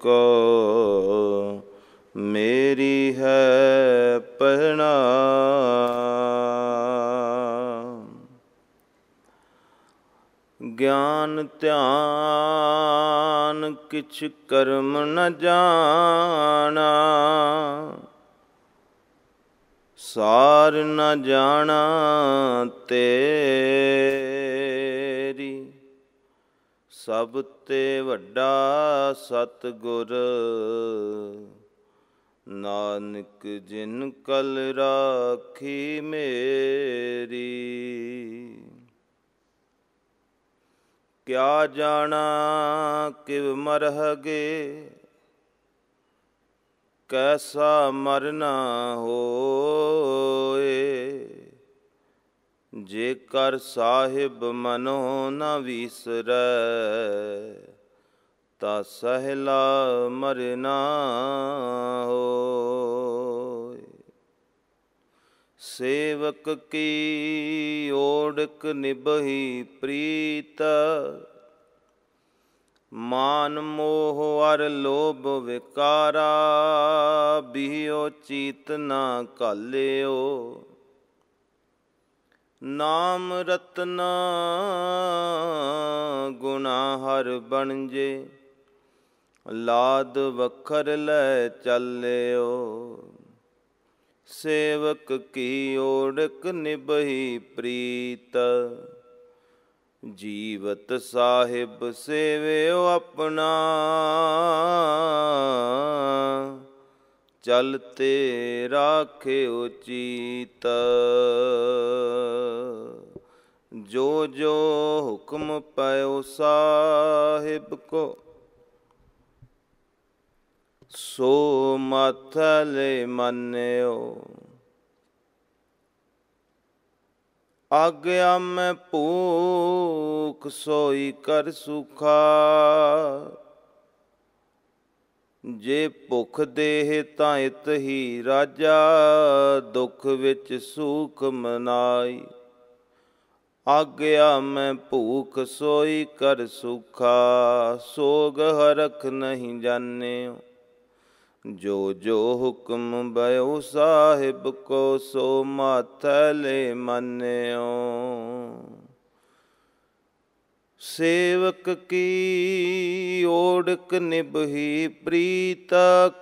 ਕੋ ਮੇਰੀ ਹੈ ਪਹਿਣਾ ਗਿਆਨ ਧਿਆਨ ਕਿਛ ਕਰਮ ਨ ਜਾਣਾ ਸਾਰ ਨ ਜਾਣਾ ਤੇ ਸਭ ਤੇ ਵੱਡਾ ਸਤਗੁਰ ਨਾਨਕ ਜਿਨ ਕਲ ਰਾਖੀ ਮੇਰੀ ਕਿਆ ਜਾਣਾ ਕਿਵ ਮਰਹਗੇ ਕੈਸਾ ਮਰਨਾ ਹੋਏ ਜੇਕਰ ਸਾਹਿਬ ਮਨੋ ਨ ਵਿਸਰੈ ਤਾ ਸਹਿਲਾ ਮਰਨਾ ਹੋਇ ਸੇਵਕ ਕੀ ਓੜਕ ਨਿਭਹੀ ਪ੍ਰੀਤ ਮਾਨ ਮੋਹ ਅਰ ਲੋਭ ਵਿਕਾਰਾ ਬਿਹਿਓ ਚੀਤ ਨਾ ਕਾਲਿਓ ਨਾਮ ਰਤਨਾ ਗੁਨਾ ਹਰ ਬਣਜੇ ਲਾਦ ਵਖਰ ਲੈ ਚੱਲਿਓ ਸੇਵਕ ਕੀ ਓੜਕ ਨਿਭਈ ਪ੍ਰੀਤ ਜੀਵਤ ਸਾਹਿਬ ਸੇਵਿਓ ਆਪਣਾ ਤੇ ਰਾਖਿਓ ਚੀਤ ਜੋ ਜੋ ਹੁਕਮ ਪਇਓ ਸਾਹਿਬ ਕੋ ਸੋ ਮਥਲੇ ਮੰਨਿਓ ਆਗਿਆ ਮੈਂ ਭੂਖ ਸੋਈ ਕਰ ਸੁਖਾ ਜੇ ਭੁਖ ਦੇਹ ਤਾਂ ਇਤ ਹੀ ਰਾਜਾ ਦੁੱਖ ਵਿੱਚ ਸੂਖ ਮਨਾਈ ਆਗਿਆ ਮੈਂ ਭੂਖ ਸੋਈ ਕਰ ਸੁਖਾ ਸੋਗ ਹਰਖ ਨਹੀਂ ਜਾਣਿਓ ਜੋ ਜੋ ਹੁਕਮ ਬਇਓ ਸਾਹਿਬ ਕੋ ਸੋ ਮਾਥਲੇ ਮੰਨਿਓ ਸੇਵਕ ਕੀ ਓੜਕ ਨਿਭਹੀ ਪ੍ਰੀਤ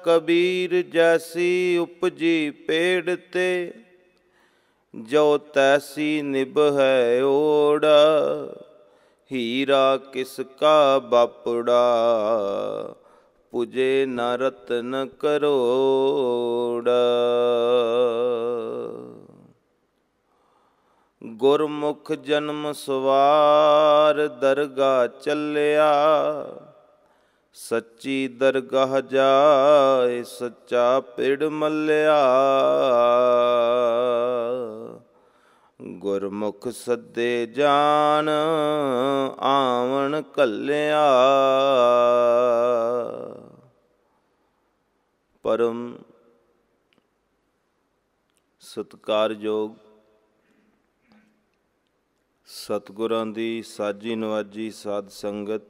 ਕਬੀਰ ਜੈਸੀ ਉਪਜੀ ਪੇੜ ਤੇ ਜੋ ਤੈਸੀ ਨਿਭੈ ਓੜਾ ਹੀਰਾ ਕਿਸ ਕਾ ਬਾਪੜਾ ਪੁਜੇ ਨ ਰਤਨ ਕਰੋੜਾ ਗੁਰਮੁਖ ਜਨਮ ਸਵਾਰ ਦਰਗਾ ਚੱਲਿਆ ਸੱਚੀ ਦਰਗਾਹ ਜਾਏ ਸੱਚਾ ਪਿੜ ਮੱਲਿਆ ਗੁਰਮੁਖ ਸੱਦੇ ਜਾਣ ਆਵਣ ਕੱਲਿਆ ਪਰਮ ਸਤਕਾਰਯੋਗ ਸਤਿਗੁਰਾਂ ਦੀ ਸਾਜੀ ਨਵਾਜੀ ਸਾਧ ਸੰਗਤ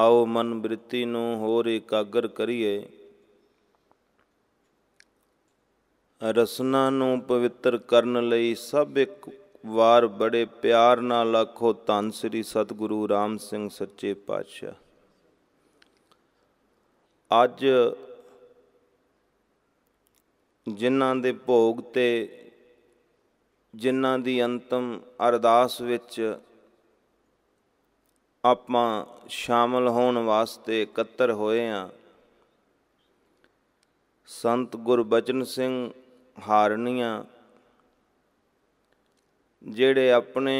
ਆਓ ਮਨ ਬ੍ਰਿਤੀ ਨੂੰ ਹੋਰ ਇਕਾਗਰ ਕਰੀਏ ਰਸਨਾ ਨੂੰ ਪਵਿੱਤਰ ਕਰਨ ਲਈ ਸਭ ਇੱਕ ਵਾਰ ਬੜੇ ਪਿਆਰ ਨਾਲ ਆਖੋ ਧੰਨ ਸ੍ਰੀ ਸਤਿਗੁਰੂ ਰਾਮ ਸਿੰਘ ਸੱਚੇ ਪਾਤਸ਼ਾਹ ਅੱਜ ਜਿਨ੍ਹਾਂ ਦੇ ਭੋਗ ਤੇ ਜਿਨ੍ਹਾਂ ਦੀ ਅੰਤਮ ਅਰਦਾਸ ਵਿੱਚ ਆਪਾਂ ਸ਼ਾਮਲ ਹੋਣ ਵਾਸਤੇ ਇਕੱਤਰ ਹੋਏ ਆ ਸੰਤ ਗੁਰਬਚਨ ਸਿੰਘ ਹਾਰਨੀਆਂ ਜਿਹੜੇ ਆਪਣੇ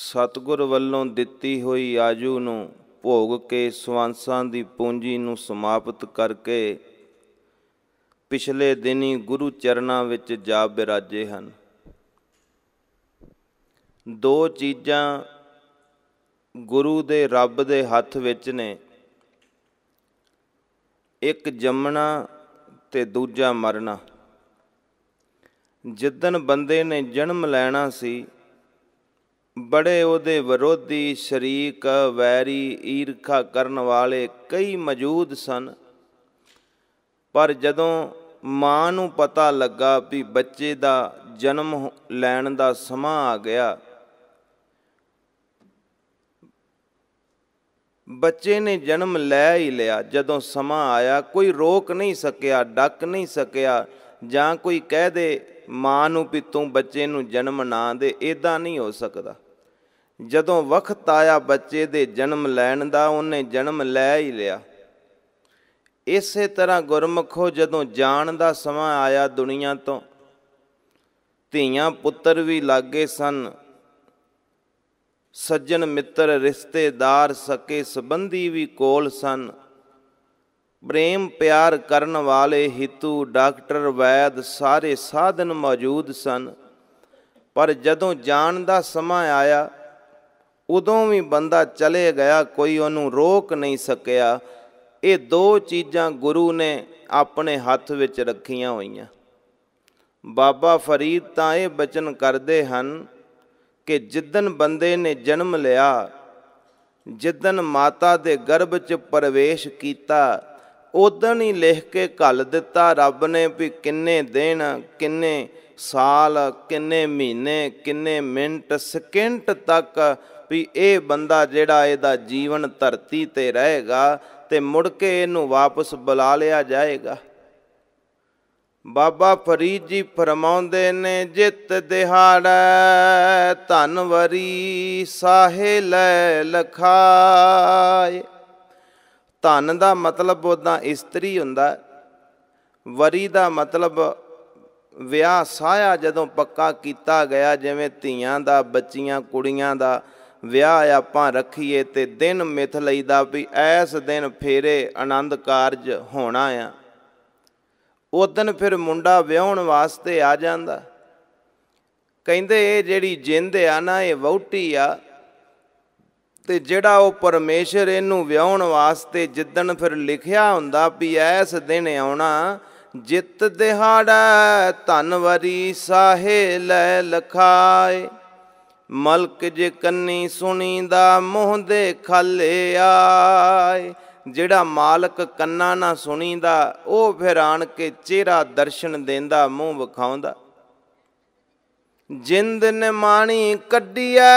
ਸਤਗੁਰ ਵੱਲੋਂ ਦਿੱਤੀ ਹੋਈ ਆਜੂ ਨੂੰ ਭੋਗ ਕੇ ਸਵਾਂਸਾਂ ਦੀ ਪੂੰਜੀ ਨੂੰ ਸਮਾਪਤ ਕਰਕੇ ਪਿਛਲੇ ਦਿਨੀ ਗੁਰੂ ਚਰਨਾਂ ਵਿੱਚ ਜਾ ਬਿਰਾਜੇ ਹਨ ਦੋ ਚੀਜ਼ਾਂ ਗੁਰੂ ਦੇ ਰੱਬ ਦੇ ਹੱਥ ਵਿੱਚ ਨੇ ਇੱਕ ਜੰਮਣਾ ਤੇ ਦੂਜਾ ਮਰਨਾ ਜਿੱਦਨ ਬੰਦੇ ਨੇ ਜਨਮ ਲੈਣਾ ਸੀ ਬੜੇ ਉਹਦੇ ਵਿਰੋਧੀ ਸ਼ਰੀਕ ਵੈਰੀ ਈਰਖਾ ਕਰਨ ਵਾਲੇ ਕਈ ਮੌਜੂਦ ਸਨ ਪਰ ਜਦੋਂ ਮਾਂ ਨੂੰ ਪਤਾ ਲੱਗਾ ਵੀ ਬੱਚੇ ਦਾ ਜਨਮ ਲੈਣ ਦਾ ਸਮਾਂ ਆ ਗਿਆ ਬੱਚੇ ਨੇ ਜਨਮ ਲੈ ਹੀ ਲਿਆ ਜਦੋਂ ਸਮਾਂ ਆਇਆ ਕੋਈ ਰੋਕ ਨਹੀਂ ਸਕਿਆ ਡੱਕ ਨਹੀਂ ਸਕਿਆ ਜਾਂ ਕੋਈ ਕਹਿ ਦੇ ਮਾਂ ਨੂੰ ਵੀ ਤੂੰ ਬੱਚੇ ਨੂੰ ਜਨਮ ਨਾ ਦੇ ਇਦਾਂ ਨਹੀਂ ਹੋ ਸਕਦਾ ਜਦੋਂ ਵਕਤ ਆਇਆ ਬੱਚੇ ਦੇ ਜਨਮ ਲੈਣ ਦਾ ਉਹਨੇ ਜਨਮ ਲੈ ਹੀ ਲਿਆ ਇਸੇ ਤਰ੍ਹਾਂ ਗੁਰਮਖੋ ਜਦੋਂ ਜਾਣ ਦਾ ਸਮਾਂ ਆਇਆ ਦੁਨੀਆ ਤੋਂ ਧੀਆਂ ਪੁੱਤਰ ਵੀ ਲੱਗੇ ਸਨ ਸੱਜਣ ਮਿੱਤਰ ਰਿਸ਼ਤੇਦਾਰ ਸਕੇ ਸੰਬੰਧੀ ਵੀ ਕੋਲ ਸਨ ਪ੍ਰੇਮ ਪਿਆਰ ਕਰਨ ਵਾਲੇ ਹਿਤੂ ਡਾਕਟਰ ਵੈਦ ਸਾਰੇ ਸਾਧਨ ਮੌਜੂਦ ਸਨ ਪਰ ਜਦੋਂ ਜਾਣ ਦਾ ਸਮਾਂ ਆਇਆ ਉਦੋਂ ਵੀ ਬੰਦਾ ਚਲੇ ਗਿਆ ਕੋਈ ਉਹਨੂੰ ਰੋਕ ਨਹੀਂ ਸਕਿਆ ਇਹ ਦੋ ਚੀਜ਼ਾਂ ਗੁਰੂ ਨੇ ਆਪਣੇ ਹੱਥ ਵਿੱਚ ਰੱਖੀਆਂ ਹੋਈਆਂ ਬਾਬਾ ਫਰੀਦ ਤਾਂ ਇਹ ਬਚਨ ਕਰਦੇ ਹਨ ਕਿ ਜਿੱਦਨ ਬੰਦੇ ਨੇ ਜਨਮ ਲਿਆ ਜਿੱਦਨ ਮਾਤਾ ਦੇ ਗਰਭ 'ਚ ਪ੍ਰਵੇਸ਼ ਕੀਤਾ ਉਦੋਂ ਹੀ ਲਿਖ ਕੇ ਘੱਲ ਦਿੱਤਾ ਰੱਬ ਨੇ ਵੀ ਕਿੰਨੇ ਦਿਨ ਕਿੰਨੇ ਸਾਲ ਕਿੰਨੇ ਮਹੀਨੇ ਕਿੰਨੇ ਮਿੰਟ ਸਕਿੰਟ ਤੱਕ ਵੀ ਇਹ ਬੰਦਾ ਜਿਹੜਾ ਇਹਦਾ ਜੀਵਨ ਧਰਤੀ ਤੇ ਰਹੇਗਾ ਤੇ ਮੁੜ ਕੇ ਇਹਨੂੰ ਵਾਪਸ ਬੁਲਾ ਲਿਆ ਜਾਏਗਾ ਬਾਬਾ ਫਰੀਦ ਜੀ ਫਰਮਾਉਂਦੇ ਨੇ ਜਿੱਤ ਦਿਹਾੜੈ ਧਨਵਰੀ ਸਾਹੇ ਲੈ ਲਖਾਏ ਧਨ ਦਾ ਮਤਲਬ ਉਹਦਾ ਇਸਤਰੀ ਹੁੰਦਾ ਵਰੀ ਦਾ ਮਤਲਬ ਵਿਆਹ ਸਾਇਆ ਜਦੋਂ ਪੱਕਾ ਕੀਤਾ ਗਿਆ ਜਿਵੇਂ ਧੀਆਂ ਦਾ ਬੱਚੀਆਂ ਕੁੜੀਆਂ ਦਾ ਵਿਆਹ ਆਪਾਂ ਰੱਖੀਏ ਤੇ ਦਿਨ ਮਿਥ ਲਈਦਾ ਵੀ ਐਸ ਦਿਨ ਫੇਰੇ ਆਨੰਦ ਕਾਰਜ ਹੋਣਾ ਆ ਉਦੋਂ ਫਿਰ ਮੁੰਡਾ ਵਿਆਹਣ ਵਾਸਤੇ ਆ ਜਾਂਦਾ ਕਹਿੰਦੇ ਇਹ ਜਿਹੜੀ ਜਿੰਦ ਆ ਨਾ ਇਹ ਵਹੁਟੀ ਆ ਤੇ ਜਿਹੜਾ ਉਹ ਪਰਮੇਸ਼ਰ ਇਹਨੂੰ ਵਿਆਹਣ ਵਾਸਤੇ ਜਿੱਦਣ ਫਿਰ ਲਿਖਿਆ ਹੁੰਦਾ ਵੀ ਐਸ ਦਿਨ ਆਉਣਾ ਜਿੱਤ ਦਿਹਾੜਾ ਧਨਵਰੀ ਸਾਹੇ ਲੈ ਲਖਾਏ ਮਲਕ ਜੇ ਕੰਨੀ ਸੁਣੀ ਦਾ ਮੋਹ ਦੇ ਖਲਿਆਏ ਆਏ ਜਿਹੜਾ ਮਾਲਕ ਕੰਨਾਂ ਨਾ ਸੁਣੀਦਾ ਉਹ ਫਿਰ ਆਣ ਕੇ ਚਿਹਰਾ ਦਰਸ਼ਨ ਦਿੰਦਾ ਮੂੰਹ ਵਿਖਾਉਂਦਾ ਜਿੰਦ ਨੇ ਮਾਣੀ ਕੱਢਿਆ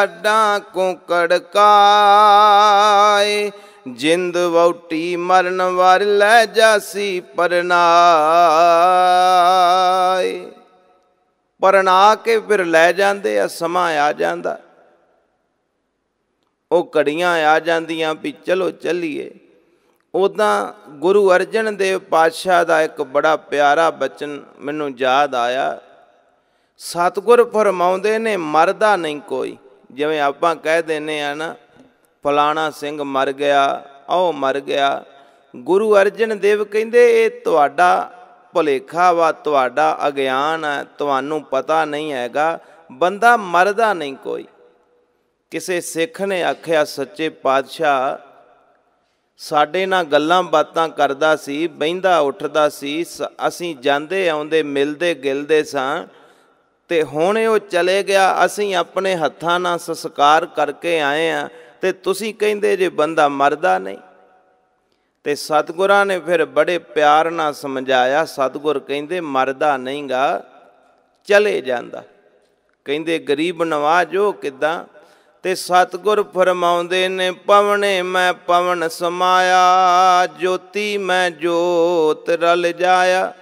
ਹੱਡਾਂ ਕੋ ਕੜਕਾਏ ਜਿੰਦ ਵੌਟੀ ਮਰਨ ਵਾਰ ਲੈ ਜਾਸੀ ਪਰਨਾਏ ਪਰਨਾ ਕੇ ਫਿਰ ਲੈ ਜਾਂਦੇ ਆ ਸਮਾਂ ਆ ਜਾਂਦਾ ਉਹ ਘੜੀਆਂ ਆ ਜਾਂਦੀਆਂ ਵੀ ਚਲੋ ਚੱਲੀਏ ਉਦਾਂ ਗੁਰੂ ਅਰਜਨ ਦੇਵ ਪਾਤਸ਼ਾਹ ਦਾ ਇੱਕ ਬੜਾ ਪਿਆਰਾ ਬਚਨ ਮੈਨੂੰ ਯਾਦ ਆਇਆ ਸਤਗੁਰ ਫਰਮਾਉਂਦੇ ਨੇ ਮਰਦਾ ਨਹੀਂ ਕੋਈ ਜਿਵੇਂ ਆਪਾਂ ਕਹਿ ਦਿੰਨੇ ਆ ਨਾ ਫਲਾਣਾ ਸਿੰਘ ਮਰ ਗਿਆ ਉਹ ਮਰ ਗਿਆ ਗੁਰੂ ਅਰਜਨ ਦੇਵ ਕਹਿੰਦੇ ਇਹ ਤੁਹਾਡਾ ਭੁਲੇਖਾ ਵਾ ਤੁਹਾਡਾ ਅਗਿਆਨ ਹੈ ਤੁਹਾਨੂੰ ਪਤਾ ਨਹੀਂ ਹੈਗਾ ਬੰਦਾ ਮਰਦਾ ਨਹੀਂ ਕੋਈ ਕਿਸੇ ਸਿੱਖ ਨੇ ਆਖਿਆ ਸੱਚੇ ਪਾਤਸ਼ਾਹ ਸਾਡੇ ਨਾਲ ਗੱਲਾਂ ਬਾਤਾਂ ਕਰਦਾ ਸੀ ਬੈਂਦਾ ਉੱਠਦਾ ਸੀ ਅਸੀਂ ਜਾਂਦੇ ਆਉਂਦੇ ਮਿਲਦੇ ਗਿਲਦੇ ਸਾਂ ਤੇ ਹੁਣ ਉਹ ਚਲੇ ਗਿਆ ਅਸੀਂ ਆਪਣੇ ਹੱਥਾਂ ਨਾਲ ਸੰਸਕਾਰ ਕਰਕੇ ਆਏ ਆ ਤੇ ਤੁਸੀਂ ਕਹਿੰਦੇ ਜੇ ਬੰਦਾ ਮਰਦਾ ਨਹੀਂ ਤੇ ਸਤਗੁਰਾਂ ਨੇ ਫਿਰ ਬੜੇ ਪਿਆਰ ਨਾਲ ਸਮਝਾਇਆ ਸਤਗੁਰ ਕਹਿੰਦੇ ਮਰਦਾ ਨਹੀਂਗਾ ਚਲੇ ਜਾਂਦਾ ਕਹਿੰਦੇ ਗਰੀਬ ਨਵਾਜ ਕਿਦਾਂ ਤੇ ਸਤਗੁਰ ਫਰਮਾਉਂਦੇ ਨੇ ਪਵਣੇ ਮੈਂ ਪਵਨ ਸਮਾਇਆ ਜੋਤੀ ਮੈਂ ਜੋਤ ਰਲ ਜਾਇਆ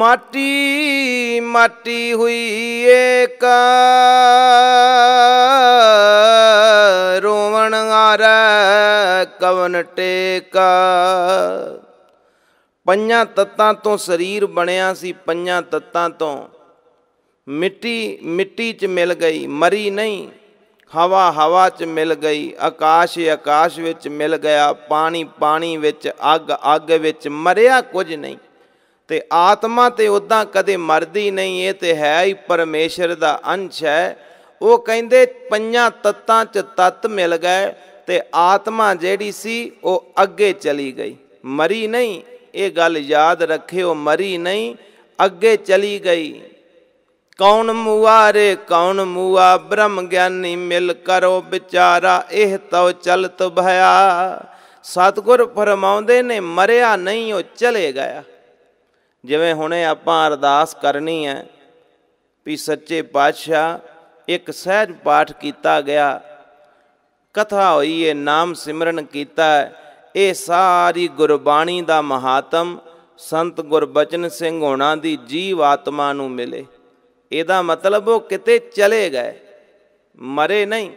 ਮਾਟੀ ਮਾਟੀ ਹੋਈ ਏਕ ਰੋਵਣ ਆਰ ਕਵਨ ਟੇਕਾ ਪੰਜਾਂ ਤੱਤਾਂ ਤੋਂ ਸਰੀਰ ਬਣਿਆ ਸੀ ਪੰਜਾਂ ਤੱਤਾਂ ਤੋਂ ਮਿੱਟੀ ਮਿੱਟੀ 'ਚ ਮਿਲ ਗਈ ਮਰੀ ਨਹੀਂ ਹਵਾ ਹਵਾ 'ਚ ਮਿਲ ਗਈ ਆਕਾਸ਼ ਆਕਾਸ਼ ਵਿੱਚ ਮਿਲ ਗਿਆ ਪਾਣੀ ਪਾਣੀ ਵਿੱਚ ਅੱਗ ਅੱਗ ਵਿੱਚ ਮਰਿਆ ਕੁਝ ਨਹੀਂ ਤੇ ਆਤਮਾ ਤੇ ਉਦਾਂ ਕਦੇ ਮਰਦੀ ਨਹੀਂ ਇਹ ਤੇ ਹੈ ਹੀ ਪਰਮੇਸ਼ਰ ਦਾ ਅੰਸ਼ ਹੈ ਉਹ ਕਹਿੰਦੇ ਪੰਜਾਂ ਤੱਤਾਂ 'ਚ ਤਤ ਮਿਲ ਗਏ ਤੇ ਆਤਮਾ ਜਿਹੜੀ ਸੀ ਉਹ ਅੱਗੇ ਚਲੀ ਗਈ ਮਰੀ ਨਹੀਂ ਇਹ ਗੱਲ ਯਾਦ ਰੱਖਿਓ ਮਰੀ ਨਹੀਂ ਅੱਗੇ ਚਲੀ ਗਈ ਕੌਣ ਮੂਆ ਰੇ ਕੌਣ ਮੂਆ ਬ੍ਰਹਮ ਗਿਆਨੀ ਮਿਲ ਕਰੋ ਵਿਚਾਰਾ ਇਹ ਤਉ ਚਲਤ ਭਇਆ ਸਤਗੁਰ ਫਰਮਾਉਂਦੇ ਨੇ ਮਰਿਆ ਨਹੀਂ ਉਹ ਚਲੇ ਗਿਆ ਜਿਵੇਂ ਹੁਣੇ ਆਪਾਂ ਅਰਦਾਸ ਕਰਨੀ ਹੈ ਵੀ ਸੱਚੇ ਪਾਤਸ਼ਾਹ ਇੱਕ ਸਹਿਜ ਪਾਠ ਕੀਤਾ ਗਿਆ ਕਥਾ ਹੋਈ ਏ ਨਾਮ ਸਿਮਰਨ ਕੀਤਾ ਇਹ ਸਾਰੀ ਗੁਰਬਾਣੀ ਦਾ ਮਹਾਤਮ ਸੰਤ ਗੁਰਬਚਨ ਸਿੰਘ ਹੋਣਾ ਦੀ ਜੀਵ ਆਤਮਾ ਨੂੰ ਮਿਲੇ ਇਹਦਾ ਮਤਲਬ ਉਹ ਕਿਤੇ ਚਲੇ ਗਏ ਮਰੇ ਨਹੀਂ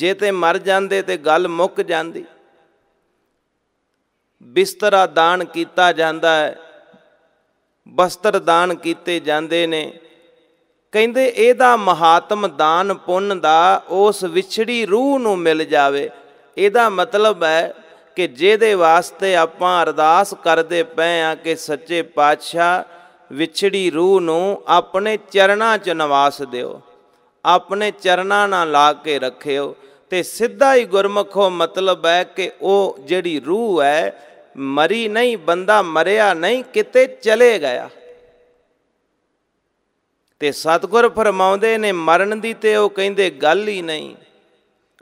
ਜੇ ਤੇ ਮਰ ਜਾਂਦੇ ਤੇ ਗੱਲ ਮੁੱਕ ਜਾਂਦੀ ਬਿਸਤਰਾ ਦਾਨ ਕੀਤਾ ਜਾਂਦਾ ਹੈ ਬਸਤਰ ਦਾਨ ਕੀਤੇ ਜਾਂਦੇ ਨੇ ਕਹਿੰਦੇ ਇਹਦਾ ਮਹਾਤਮ ਦਾਨ ਪੁੰਨ ਦਾ ਉਸ ਵਿਛੜੀ ਰੂਹ ਨੂੰ ਮਿਲ ਜਾਵੇ ਇਹਦਾ ਮਤਲਬ ਹੈ ਕਿ ਜਿਹਦੇ ਵਾਸਤੇ ਆਪਾਂ ਅਰਦਾਸ ਕਰਦੇ ਪਏ ਆ ਕਿ ਸੱਚੇ ਪਾਤਸ਼ਾਹ ਵਿਛੜੀ ਰੂਹ ਨੂੰ ਆਪਣੇ ਚਰਨਾਂ 'ਚ ਨਿਵਾਸ ਦਿਓ ਆਪਣੇ ਚਰਨਾਂ ਨਾਲ ਲਾ ਕੇ ਰੱਖਿਓ ਤੇ ਸਿੱਧਾ ਹੀ ਗੁਰਮਖੋ ਮਤਲਬ ਹੈ ਕਿ ਉਹ ਜਿਹੜੀ ਰੂਹ ਹੈ ਮਰੀ ਨਹੀਂ ਬੰਦਾ ਮਰਿਆ ਨਹੀਂ ਕਿਤੇ ਚਲੇ ਗਿਆ ਤੇ ਸਤਗੁਰ ਫਰਮਾਉਂਦੇ ਨੇ ਮਰਨ ਦੀ ਤੇ ਉਹ ਕਹਿੰਦੇ ਗੱਲ ਹੀ ਨਹੀਂ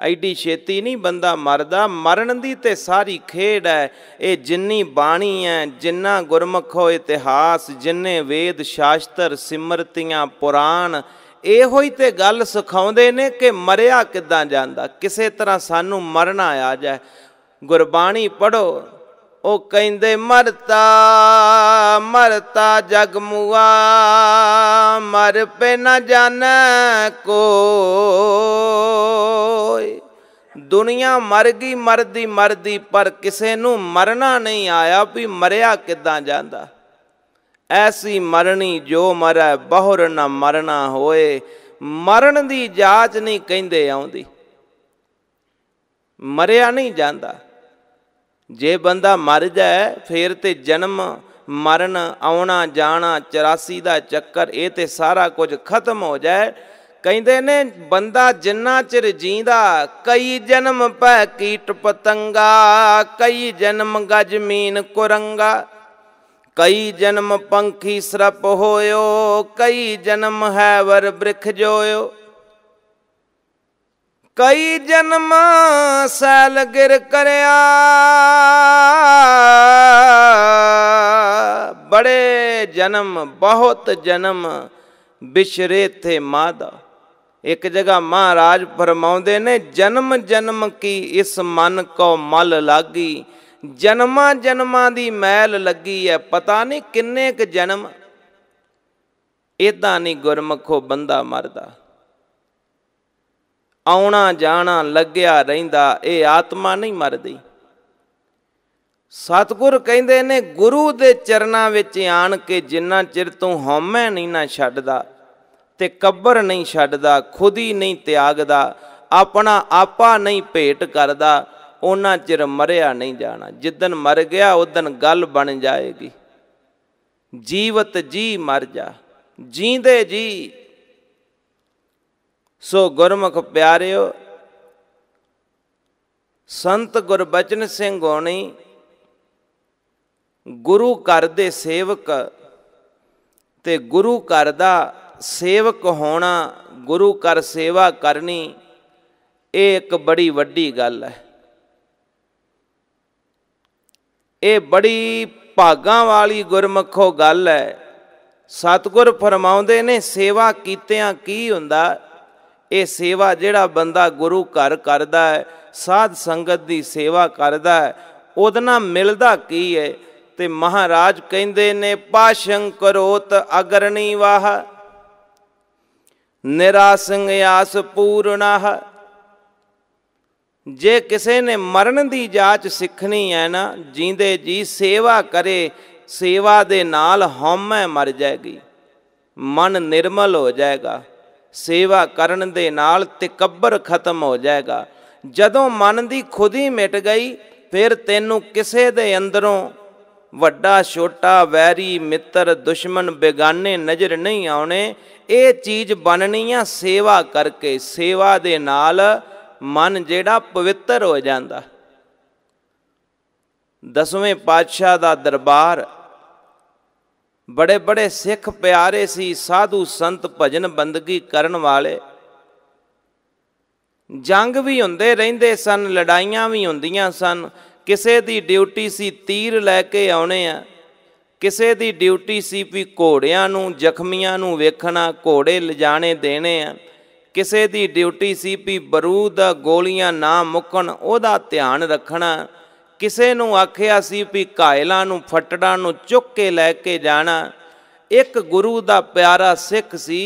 ਐਡੀ ਛੇਤੀ ਨਹੀਂ ਬੰਦਾ ਮਰਦਾ ਮਰਨ ਦੀ ਤੇ ਸਾਰੀ ਖੇਡ ਹੈ ਇਹ ਜਿੰਨੀ ਬਾਣੀ ਹੈ ਜਿੰਨਾ ਗੁਰਮਖੋ ਇਤਿਹਾਸ ਜਿੰਨੇ ਵੇਦ ਸ਼ਾਸਤਰ ਸਿਮਰਤੀਆਂ ਪੁਰਾਣ ਇਹੋ ਹੀ ਤੇ ਗੱਲ ਸਿਖਾਉਂਦੇ ਨੇ ਕਿ ਮਰਿਆ ਕਿੱਦਾਂ ਜਾਂਦਾ ਕਿਸੇ ਤਰ੍ਹਾਂ ਸਾਨੂੰ ਮਰਨਾ ਆ ਜਾਏ ਗੁਰਬਾਣੀ ਪੜੋ ਉਹ ਕਹਿੰਦੇ ਮਰਤਾ ਮਰਤਾ ਜਗ ਮੁਆ ਮਰ ਪੈ ਨਾ ਜਾਣ ਕੋਈ ਦੁਨੀਆ ਮਰ ਗਈ ਮਰਦੀ ਮਰਦੀ ਪਰ ਕਿਸੇ ਨੂੰ ਮਰਨਾ ਨਹੀਂ ਆਇਆ ਵੀ ਮਰਿਆ ਕਿੱਦਾਂ ਜਾਂਦਾ ਐਸੀ ਮਰਣੀ ਜੋ ਮਰੈ ਬਹੁਰ ਨਾ ਮਰਨਾ ਹੋਏ ਮਰਨ ਦੀ ਜਾਂਚ ਨਹੀਂ ਕਹਿੰਦੇ ਆਉਂਦੀ ਮਰਿਆ ਨਹੀਂ ਜਾਂਦਾ ਜੇ ਬੰਦਾ ਮਰ ਜਾਏ ਫੇਰ ਤੇ ਜਨਮ ਮਰਨ ਆਉਣਾ ਜਾਣਾ 84 ਦਾ ਚੱਕਰ ਇਹ ਤੇ ਸਾਰਾ ਕੁਝ ਖਤਮ ਹੋ ਜਾਏ ਕਹਿੰਦੇ ਨੇ ਬੰਦਾ ਜਿੰਨਾ ਚਿਰ ਜੀਂਦਾ ਕਈ ਜਨਮ ਪੈ ਕੀਟ ਪਤੰਗਾ ਕਈ ਜਨਮ ਗਜਮੀਨ ਕੁਰੰਗਾ ਕਈ ਜਨਮ ਪੰਖੀ ਸਰਪ ਹੋਇਓ ਕਈ ਜਨਮ ਹੈ ਵਰ ਬ੍ਰਿਖ ਜੋਇਓ ਕਈ ਜਨਮ ਸੈਲ ਗਿਰ ਕਰਿਆ ਬੜੇ ਜਨਮ ਬਹੁਤ ਜਨਮ ਬਿਸ਼ਰੇ ਤੇ ਮਾਦਾ ਇੱਕ ਜਗ੍ਹਾ ਮਹਾਰਾਜ ਫਰਮਾਉਂਦੇ ਨੇ ਜਨਮ ਜਨਮ ਕੀ ਇਸ ਮਨ ਕੋ ਮਲ ਲਾਗੀ ਜਨਮਾਂ ਜਨਮਾਂ ਦੀ ਮੈਲ ਲੱਗੀ ਹੈ ਪਤਾ ਨਹੀਂ ਕਿੰਨੇ ਕ ਜਨਮ ਇਦਾਂ ਨਹੀਂ ਗੁਰਮਖੋ ਬੰਦਾ ਮਰਦਾ ਆਉਣਾ ਜਾਣਾ ਲੱਗਿਆ ਰਹਿੰਦਾ ਇਹ ਆਤਮਾ ਨਹੀਂ ਮਰਦੀ ਸਤਗੁਰ ਕਹਿੰਦੇ ਨੇ ਗੁਰੂ ਦੇ ਚਰਨਾਂ ਵਿੱਚ ਆਣ ਕੇ ਜਿੰਨਾ ਚਿਰ ਤੂੰ ਹਉਮੈ ਨਹੀਂ ਨਾ ਛੱਡਦਾ ਤੇ ਕਬਰ ਨਹੀਂ ਛੱਡਦਾ ਖੁਦੀ ਨਹੀਂ ਤਿਆਗਦਾ ਆਪਣਾ ਆਪਾ ਨਹੀਂ ਭੇਟ ਕਰਦਾ ਉਹਨਾਂ ਚਿਰ ਮਰਿਆ ਨਹੀਂ ਜਾਣਾ ਜਿੱਦਨ ਮਰ ਗਿਆ ਉਦਨ ਗੱਲ ਬਣ ਜਾਏਗੀ ਜੀਵਤ ਜੀ ਮਰ ਜਾ ਜੀਂਦੇ ਜੀ ਸੋ ਗੁਰਮੁਖ ਪਿਆਰਿਓ ਸੰਤ ਗੁਰਬਚਨ ਸਿੰਘ ਹੋਣੀ ਗੁਰੂ ਘਰ ਦੇ ਸੇਵਕ ਤੇ ਗੁਰੂ ਘਰ ਦਾ ਸੇਵਕ ਹੋਣਾ ਗੁਰੂ ਘਰ ਸੇਵਾ ਕਰਨੀ ਇਹ ਇੱਕ ਬੜੀ ਵੱਡੀ ਗੱਲ ਹੈ ਇਹ ਬੜੀ ਭਾਗਾਂ ਵਾਲੀ ਗੁਰਮਖੋ ਗੱਲ ਹੈ ਸਤਿਗੁਰ ਫਰਮਾਉਂਦੇ ਨੇ ਸੇਵਾ ਕੀਤਿਆਂ ਕੀ ਹੁੰਦਾ ਇਹ ਸੇਵਾ ਜਿਹੜਾ ਬੰਦਾ ਗੁਰੂ ਘਰ ਕਰਦਾ ਹੈ ਸਾਧ ਸੰਗਤ ਦੀ ਸੇਵਾ ਕਰਦਾ ਹੈ ਉਹਦੇ ਨਾਲ ਮਿਲਦਾ ਕੀ ਹੈ ਤੇ ਮਹਾਰਾਜ ਕਹਿੰਦੇ ਨੇ ਪਾਸ਼ੰ ਕਰੋਤ ਅਗਰਣੀ ਵਾਹ ਨਿਰਾਸੰ ਆਸ ਪੂਰਣਾਹ ਜੇ ਕਿਸੇ ਨੇ ਮਰਨ ਦੀ ਜਾਚ ਸਿੱਖਣੀ ਹੈ ਨਾ ਜਿੰਦੇ ਜੀ ਸੇਵਾ ਕਰੇ ਸੇਵਾ ਦੇ ਨਾਲ ਹਉਮੈ ਮਰ ਜਾਏਗੀ ਮਨ ਨਿਰਮਲ ਹੋ ਜਾਏਗਾ ਸੇਵਾ ਕਰਨ ਦੇ ਨਾਲ ਤਕੱਬਰ ਖਤਮ ਹੋ ਜਾਏਗਾ ਜਦੋਂ ਮਨ ਦੀ ਖੁਦੀ ਮਿਟ ਗਈ ਫਿਰ ਤੈਨੂੰ ਕਿਸੇ ਦੇ ਅੰਦਰੋਂ ਵੱਡਾ ਛੋਟਾ ਵੈਰੀ ਮਿੱਤਰ ਦੁਸ਼ਮਣ ਬੇਗਾਨੇ ਨਜ਼ਰ ਨਹੀਂ ਆਉਣੇ ਇਹ ਚੀਜ਼ ਬਣਨੀ ਆ ਸੇਵਾ ਕਰਕੇ ਸੇਵਾ ਦੇ ਨਾਲ ਮਨ ਜਿਹੜਾ ਪਵਿੱਤਰ ਹੋ ਜਾਂਦਾ ਦਸਵੇਂ ਪਾਤਸ਼ਾਹ ਦਾ ਦਰਬਾਰ ਬੜੇ ਬੜੇ ਸਿੱਖ ਪਿਆਰੇ ਸੀ ਸਾਧੂ ਸੰਤ ਭਜਨ ਬੰਦਗੀ ਕਰਨ ਵਾਲੇ ਜੰਗ ਵੀ ਹੁੰਦੇ ਰਹਿੰਦੇ ਸਨ ਲੜਾਈਆਂ ਵੀ ਹੁੰਦੀਆਂ ਸਨ ਕਿਸੇ ਦੀ ਡਿਊਟੀ ਸੀ ਤੀਰ ਲੈ ਕੇ ਆਉਣੇ ਆ ਕਿਸੇ ਦੀ ਡਿਊਟੀ ਸੀ ਵੀ ਘੋੜਿਆਂ ਨੂੰ ਜ਼ਖਮੀਆਂ ਨੂੰ ਵੇਖਣਾ ਘੋੜੇ ਲਿਜਾਣੇ ਦੇਣੇ ਆ ਕਿਸੇ ਦੀ ਡਿਊਟੀ ਸੀ ਵੀ ਬਰੂਦ ਗੋਲੀਆਂ ਨਾ ਮੁੱਕਣ ਉਹਦਾ ਧਿਆਨ ਰੱਖਣਾ ਕਿਸੇ ਨੂੰ ਆਖਿਆ ਸੀ ਵੀ ਕਾਇਲਾਂ ਨੂੰ ਫਟੜਾਂ ਨੂੰ ਚੁੱਕ ਕੇ ਲੈ ਕੇ ਜਾਣਾ ਇੱਕ ਗੁਰੂ ਦਾ ਪਿਆਰਾ ਸਿੱਖ ਸੀ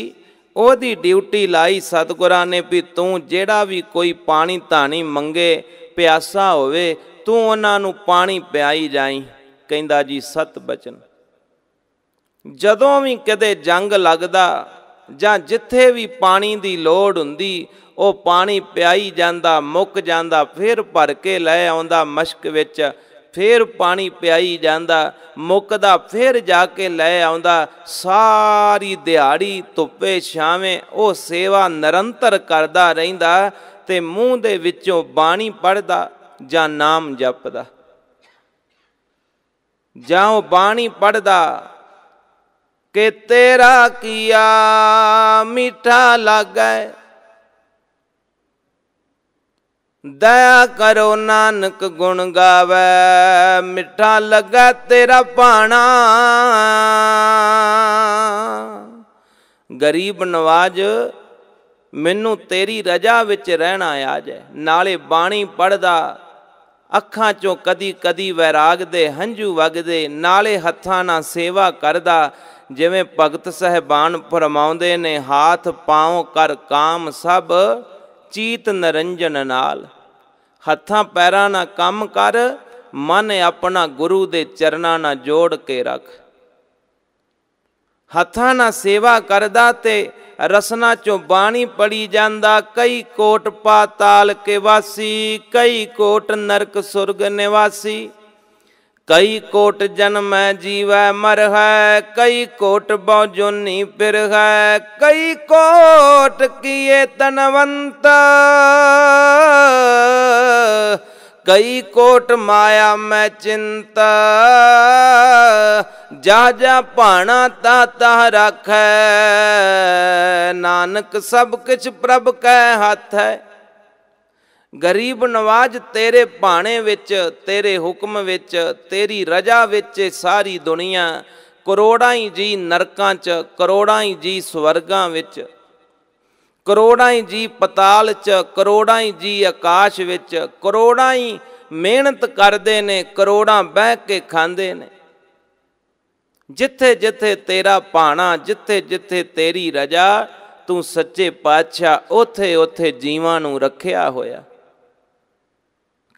ਉਹਦੀ ਡਿਊਟੀ ਲਾਈ ਸਤਗੁਰਾਂ ਨੇ ਵੀ ਤੂੰ ਜਿਹੜਾ ਵੀ ਕੋਈ ਪਾਣੀ ਧਾਣੀ ਮੰਗੇ ਪਿਆਸਾ ਹੋਵੇ ਤੂੰ ਉਹਨਾਂ ਨੂੰ ਪਾਣੀ ਪਿਆਈ ਜਾਈ ਕਹਿੰਦਾ ਜੀ ਸਤ ਬਚਨ ਜਦੋਂ ਵੀ ਕਦੇ ਜੰਗ ਲੱਗਦਾ ਜਾਂ ਜਿੱਥੇ ਵੀ ਪਾਣੀ ਦੀ ਲੋੜ ਹੁੰਦੀ ਉਹ ਪਾਣੀ ਪਿਆਈ ਜਾਂਦਾ ਮੁੱਕ ਜਾਂਦਾ ਫਿਰ ਭਰ ਕੇ ਲੈ ਆਉਂਦਾ ਮਸ਼ਕ ਵਿੱਚ ਫਿਰ ਪਾਣੀ ਪਿਆਈ ਜਾਂਦਾ ਮੁੱਕਦਾ ਫਿਰ ਜਾ ਕੇ ਲੈ ਆਉਂਦਾ ਸਾਰੀ ਦਿਹਾੜੀ ਧੁੱਪੇ ਛਾਵੇਂ ਉਹ ਸੇਵਾ ਨਿਰੰਤਰ ਕਰਦਾ ਰਹਿੰਦਾ ਤੇ ਮੂੰਹ ਦੇ ਵਿੱਚੋਂ ਬਾਣੀ ਪੜਦਾ ਜਾਂ ਨਾਮ ਜਪਦਾ ਜਾਂ ਉਹ ਬਾਣੀ ਪੜਦਾ ਕਿ ਤੇਰਾ ਕੀਆ ਮਿੱਠਾ ਲੱਗੈ ਦਇਆ ਕਰੋ ਨਾਨਕ ਗੁਣ ਗਾਵੇ ਮਿੱਠਾ ਲੱਗਾ ਤੇਰਾ ਪਾਣਾ ਗਰੀਬ ਨਵਾਜ ਮੈਨੂੰ ਤੇਰੀ ਰਜਾ ਵਿੱਚ ਰਹਿਣਾ ਆ ਜਾਏ ਨਾਲੇ ਬਾਣੀ ਪੜਦਾ ਅੱਖਾਂ ਚੋਂ ਕਦੀ ਕਦੀ ਵੈਰਾਗ ਦੇ ਹੰਝੂ ਵਗਦੇ ਨਾਲੇ ਹੱਥਾਂ ਨਾਲ ਸੇਵਾ ਕਰਦਾ ਜਿਵੇਂ ਭਗਤ ਸਹਿਬਾਨ ਫਰਮਾਉਂਦੇ ਨੇ ਹਾਥ ਪਾਉ ਕਰ ਕਾਮ ਸਭ ਚੀਤ ਨਰੰਜਨ ਨਾਲ ਹੱਥਾਂ ਪੈਰਾਂ ਨਾਲ ਕੰਮ ਕਰ ਮਨ ਆਪਣਾ ਗੁਰੂ ਦੇ ਚਰਨਾਂ ਨਾਲ ਜੋੜ ਕੇ ਰੱਖ ਹੱਥਾਂ ਨਾਲ ਸੇਵਾ ਕਰਦਾ ਤੇ ਰਸਨਾ ਚੋਂ ਬਾਣੀ ਪੜੀ ਜਾਂਦਾ ਕਈ ਕੋਟ ਪਾਤਾਲ ਕੇ ਵਾਸੀ ਕਈ ਕੋਟ ਨਰਕ ਸੁਰਗ ਨਿਵਾਸੀ ਕਈ ਕੋਟ ਜਨਮੈ ਜੀਵੈ ਮਰਹੈ ਕਈ ਕੋਟ ਬਉ ਜੋਨੀ ਫਿਰਹੈ ਕਈ ਕੋਟ ਕੀਏ ਤਨਵੰਤ ਕਈ ਕੋਟ ਮਾਇਆ ਮੈਂ ਚਿੰਤਾ ਜਾ ਜਾ ਭਾਣਾ ਤਾ ਤਾ ਰੱਖੈ ਨਾਨਕ ਸਭ ਕਿਛ ਪ੍ਰਭ ਕੈ ਹੱਥ ਹੈ ਗਰੀਬ ਨਵਾਜ ਤੇਰੇ ਭਾਣੇ ਵਿੱਚ ਤੇਰੇ ਹੁਕਮ ਵਿੱਚ ਤੇਰੀ ਰਜ਼ਾ ਵਿੱਚ ਸਾਰੀ ਦੁਨੀਆ ਕਰੋੜਾਂ ਹੀ ਜੀ ਨਰਕਾਂ 'ਚ ਕਰੋੜਾਂ ਹੀ ਜੀ ਸਵਰਗਾਂ ਵਿੱਚ ਕਰੋੜਾਂ ਹੀ ਜੀ ਪਤਾਲ 'ਚ ਕਰੋੜਾਂ ਹੀ ਜੀ ਆਕਾਸ਼ ਵਿੱਚ ਕਰੋੜਾਂ ਹੀ ਮਿਹਨਤ ਕਰਦੇ ਨੇ ਕਰੋੜਾਂ ਬਹਿ ਕੇ ਖਾਂਦੇ ਨੇ ਜਿੱਥੇ ਜਿੱਥੇ ਤੇਰਾ ਭਾਣਾ ਜਿੱਥੇ ਜਿੱਥੇ ਤੇਰੀ ਰਜ਼ਾ ਤੂੰ ਸੱਚੇ ਪਾਤਸ਼ਾਹ ਉਥੇ ਉਥੇ ਜੀਵਾਂ ਨੂੰ ਰੱਖਿਆ ਹੋਇਆ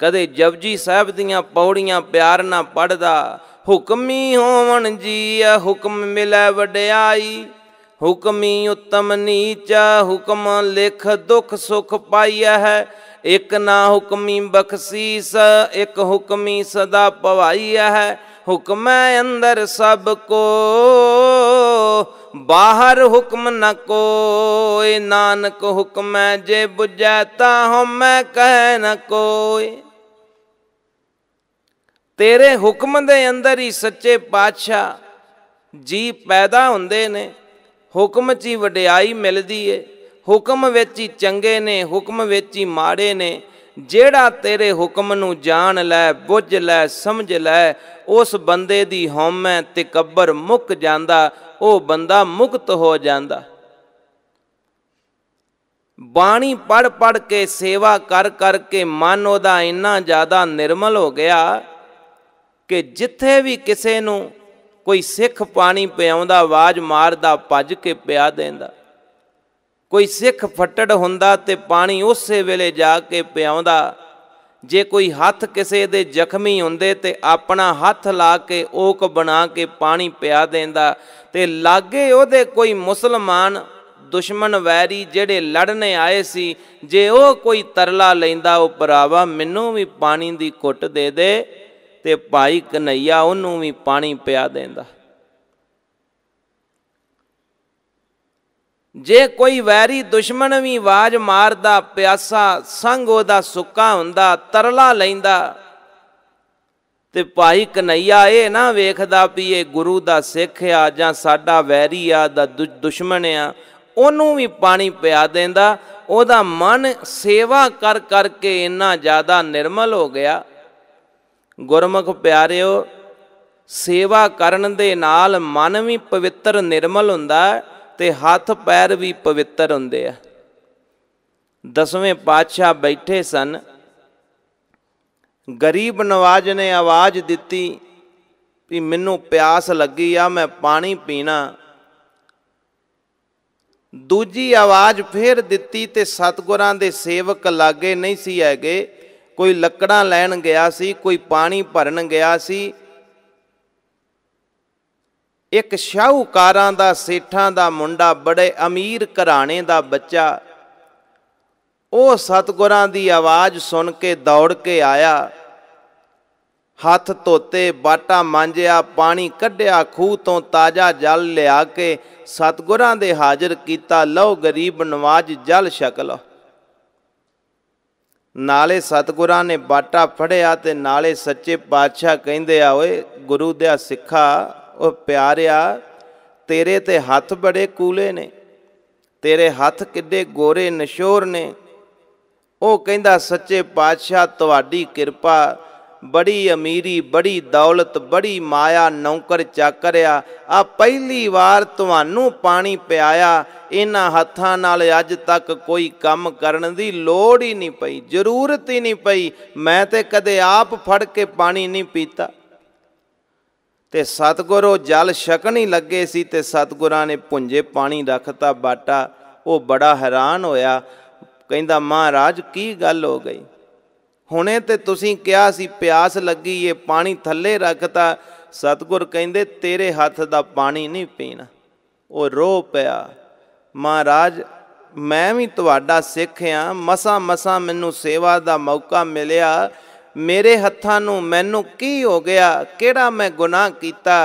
ਕਦੇ ਜਪਜੀ ਸਾਹਿਬ ਦੀਆਂ ਪੌੜੀਆਂ ਪਿਆਰ ਨਾਲ ਪੜਦਾ ਹੁਕਮੀ ਹੋਵਣ ਜੀ ਆ ਹੁਕਮ ਮਿਲੇ ਵਡਿਆਈ ਹੁਕਮੀ ਉਤਮ ਨੀਚਾ ਹੁਕਮ ਲਿਖ ਦੁਖ ਸੁਖ ਪਾਈਐ ਹੈ ਇਕ ਨਾ ਹੁਕਮੀ ਬਖਸੀਸ ਇਕ ਹੁਕਮੀ ਸਦਾ ਪਵਾਈਐ ਹੈ ਹੁਕਮੈ ਅੰਦਰ ਸਭ ਕੋ ਬਾਹਰ ਹੁਕਮ ਨ ਕੋਈ ਨਾਨਕ ਹੁਕਮੈ ਜੇ ਬੁਝੈ ਤਾ ਹਮੈ ਕਹਿ ਨ ਕੋਈ ਤੇਰੇ ਹੁਕਮ ਦੇ ਅੰਦਰ ਹੀ ਸੱਚੇ ਪਾਤਸ਼ਾਹ ਜੀ ਪੈਦਾ ਹੁੰਦੇ ਨੇ ਹੁਕਮ 'ਚ ਹੀ ਵਡਿਆਈ ਮਿਲਦੀ ਏ ਹੁਕਮ ਵਿੱਚ ਹੀ ਚੰਗੇ ਨੇ ਹੁਕਮ ਵਿੱਚ ਹੀ ਮਾੜੇ ਨੇ ਜਿਹੜਾ ਤੇਰੇ ਹੁਕਮ ਨੂੰ ਜਾਣ ਲੈ ਬੁੱਝ ਲੈ ਸਮਝ ਲੈ ਉਸ ਬੰਦੇ ਦੀ ਹਉਮੈ ਤਕਬਰ ਮੁੱਕ ਜਾਂਦਾ ਉਹ ਬੰਦਾ ਮੁਕਤ ਹੋ ਜਾਂਦਾ ਬਾਣੀ ਪੜ ਪੜ ਕੇ ਸੇਵਾ ਕਰ ਕਰ ਕੇ ਮਨ ਉਹਦਾ ਇੰਨਾ ਜ਼ਿਆਦਾ ਨਿਰਮਲ ਹੋ ਗਿਆ ਕਿ ਜਿੱਥੇ ਵੀ ਕਿਸੇ ਨੂੰ ਕੋਈ ਸਿੱਖ ਪਾਣੀ ਪਿਆਉਂਦਾ ਆਵਾਜ਼ ਮਾਰਦਾ ਭੱਜ ਕੇ ਪਿਆ ਦੇਂਦਾ ਕੋਈ ਸਿੱਖ ਫੱਟੜ ਹੁੰਦਾ ਤੇ ਪਾਣੀ ਉਸੇ ਵੇਲੇ ਜਾ ਕੇ ਪਿਆਉਂਦਾ ਜੇ ਕੋਈ ਹੱਥ ਕਿਸੇ ਦੇ ਜ਼ਖਮੀ ਹੁੰਦੇ ਤੇ ਆਪਣਾ ਹੱਥ ਲਾ ਕੇ ਓਕ ਬਣਾ ਕੇ ਪਾਣੀ ਪਿਆ ਦੇਂਦਾ ਤੇ ਲਾਗੇ ਉਹਦੇ ਕੋਈ ਮੁਸਲਮਾਨ ਦੁਸ਼ਮਣ ਵੈਰੀ ਜਿਹੜੇ ਲੜਨੇ ਆਏ ਸੀ ਜੇ ਉਹ ਕੋਈ ਤਰਲਾ ਲੈਂਦਾ ਉਹ ਭਰਾਵਾ ਮੈਨੂੰ ਵੀ ਪਾਣੀ ਦੀ ਘੁੱਟ ਦੇ ਦੇ ਤੇ ਭਾਈ ਕਨਈਆ ਉਹਨੂੰ ਵੀ ਪਾਣੀ ਪਿਆ ਦਿੰਦਾ ਜੇ ਕੋਈ ਵੈਰੀ ਦੁਸ਼ਮਣ ਵੀ ਆਵਾਜ਼ ਮਾਰਦਾ ਪਿਆਸਾ ਸੰਗ ਉਹਦਾ ਸੁੱਕਾ ਹੁੰਦਾ ਤਰਲਾ ਲੈਂਦਾ ਤੇ ਭਾਈ ਕਨਈਆ ਇਹ ਨਾ ਵੇਖਦਾ ਵੀ ਇਹ ਗੁਰੂ ਦਾ ਸਿੱਖ ਆ ਜਾਂ ਸਾਡਾ ਵੈਰੀ ਆ ਦਾ ਦੁਸ਼ਮਣ ਆ ਉਹਨੂੰ ਵੀ ਪਾਣੀ ਪਿਆ ਦਿੰਦਾ ਉਹਦਾ ਮਨ ਸੇਵਾ ਕਰ ਕਰਕੇ ਇੰਨਾ ਜ਼ਿਆਦਾ ਨਿਰਮਲ ਹੋ ਗਿਆ ਗੁਰਮੁਖ ਪਿਆਰਿਓ ਸੇਵਾ ਕਰਨ ਦੇ ਨਾਲ ਮਨ ਵੀ ਪਵਿੱਤਰ ਨਿਰਮਲ ਹੁੰਦਾ ਤੇ ਹੱਥ ਪੈਰ ਵੀ ਪਵਿੱਤਰ ਹੁੰਦੇ ਆ ਦਸਵੇਂ ਪਾਤਸ਼ਾਹ ਬੈਠੇ ਸਨ ਗਰੀਬ ਨਵਾਜ ਨੇ ਆਵਾਜ਼ ਦਿੱਤੀ ਵੀ ਮੈਨੂੰ ਪਿਆਸ ਲੱਗੀ ਆ ਮੈਂ ਪਾਣੀ ਪੀਣਾ ਦੂਜੀ ਆਵਾਜ਼ ਫੇਰ ਦਿੱਤੀ ਤੇ ਸਤਗੁਰਾਂ ਦੇ ਸੇਵਕ ਲਾਗੇ ਨਹੀਂ ਸੀ ਹੈਗੇ ਕੋਈ ਲੱਕੜਾਂ ਲੈਣ ਗਿਆ ਸੀ ਕੋਈ ਪਾਣੀ ਭਰਨ ਗਿਆ ਸੀ ਇੱਕ ਸ਼ਾਹੂਕਾਰਾਂ ਦਾ ਸੇਠਾਂ ਦਾ ਮੁੰਡਾ ਬੜੇ ਅਮੀਰ ਘਰਾਣੇ ਦਾ ਬੱਚਾ ਉਹ ਸਤਗੁਰਾਂ ਦੀ ਆਵਾਜ਼ ਸੁਣ ਕੇ ਦੌੜ ਕੇ ਆਇਆ ਹੱਥ ਧੋਤੇ ਬਾਟਾ ਮਾਂਜਿਆ ਪਾਣੀ ਕੱਢਿਆ ਖੂਹ ਤੋਂ ਤਾਜ਼ਾ ਜਲ ਲਿਆ ਕੇ ਸਤਗੁਰਾਂ ਦੇ ਹਾਜ਼ਰ ਕੀਤਾ ਲਓ ਗਰੀਬ ਨਵਾਜ ਜਲ ਸ਼ਕਲ ਨਾਲੇ ਸਤਗੁਰਾਂ ਨੇ ਬਾਟਾ ਫੜਿਆ ਤੇ ਨਾਲੇ ਸੱਚੇ ਪਾਤਸ਼ਾਹ ਕਹਿੰਦੇ ਆ ਓਏ ਗੁਰੂ ਦੇ ਸਿੱਖਾ ਉਹ ਪਿਆਰਿਆ ਤੇਰੇ ਤੇ ਹੱਥ ਬੜੇ ਕੂਲੇ ਨੇ ਤੇਰੇ ਹੱਥ ਕਿੱਡੇ ਗੋਰੇ ਨਸ਼ੋਰ ਨੇ ਉਹ ਕਹਿੰਦਾ ਸੱਚੇ ਪਾਤਸ਼ਾਹ ਤੁਹਾਡੀ ਕਿਰਪਾ ਬੜੀ ਅਮੀਰੀ ਬੜੀ ਦੌਲਤ ਬੜੀ ਮਾਇਆ ਨੌਕਰ ਚਾਕਰਿਆ ਆ ਪਹਿਲੀ ਵਾਰ ਤੁਹਾਨੂੰ ਪਾਣੀ ਪਿਆਇਆ ਇਹਨਾਂ ਹੱਥਾਂ ਨਾਲ ਅੱਜ ਤੱਕ ਕੋਈ ਕੰਮ ਕਰਨ ਦੀ ਲੋੜ ਹੀ ਨਹੀਂ ਪਈ ਜ਼ਰੂਰਤ ਹੀ ਨਹੀਂ ਪਈ ਮੈਂ ਤੇ ਕਦੇ ਆਪ ਫੜ ਕੇ ਪਾਣੀ ਨਹੀਂ ਪੀਤਾ ਤੇ ਸਤਗੁਰੂ ਜਲ ਛਕਣੀ ਲੱਗੇ ਸੀ ਤੇ ਸਤਗੁਰਾਂ ਨੇ ਪੁੰਜੇ ਪਾਣੀ ਰੱਖਤਾ ਬਾਟਾ ਉਹ ਬੜਾ ਹੈਰਾਨ ਹੋਇਆ ਕਹਿੰਦਾ ਮਹਾਰਾਜ ਕੀ ਗੱਲ ਹੋ ਗਈ ਹੁਣੇ ਤੇ ਤੁਸੀਂ ਕਿਹਾ ਸੀ ਪਿਆਸ ਲੱਗੀ ਏ ਪਾਣੀ ਥੱਲੇ ਰੱਖਤਾ ਸਤਗੁਰ ਕਹਿੰਦੇ ਤੇਰੇ ਹੱਥ ਦਾ ਪਾਣੀ ਨਹੀਂ ਪੀਣਾ ਉਹ ਰੋ ਪਿਆ ਮਹਾਰਾਜ ਮੈਂ ਵੀ ਤੁਹਾਡਾ ਸਿੱਖ ਆ ਮਸਾ ਮਸਾ ਮੈਨੂੰ ਸੇਵਾ ਦਾ ਮੌਕਾ ਮਿਲਿਆ ਮੇਰੇ ਹੱਥਾਂ ਨੂੰ ਮੈਨੂੰ ਕੀ ਹੋ ਗਿਆ ਕਿਹੜਾ ਮੈਂ ਗੁਨਾਹ ਕੀਤਾ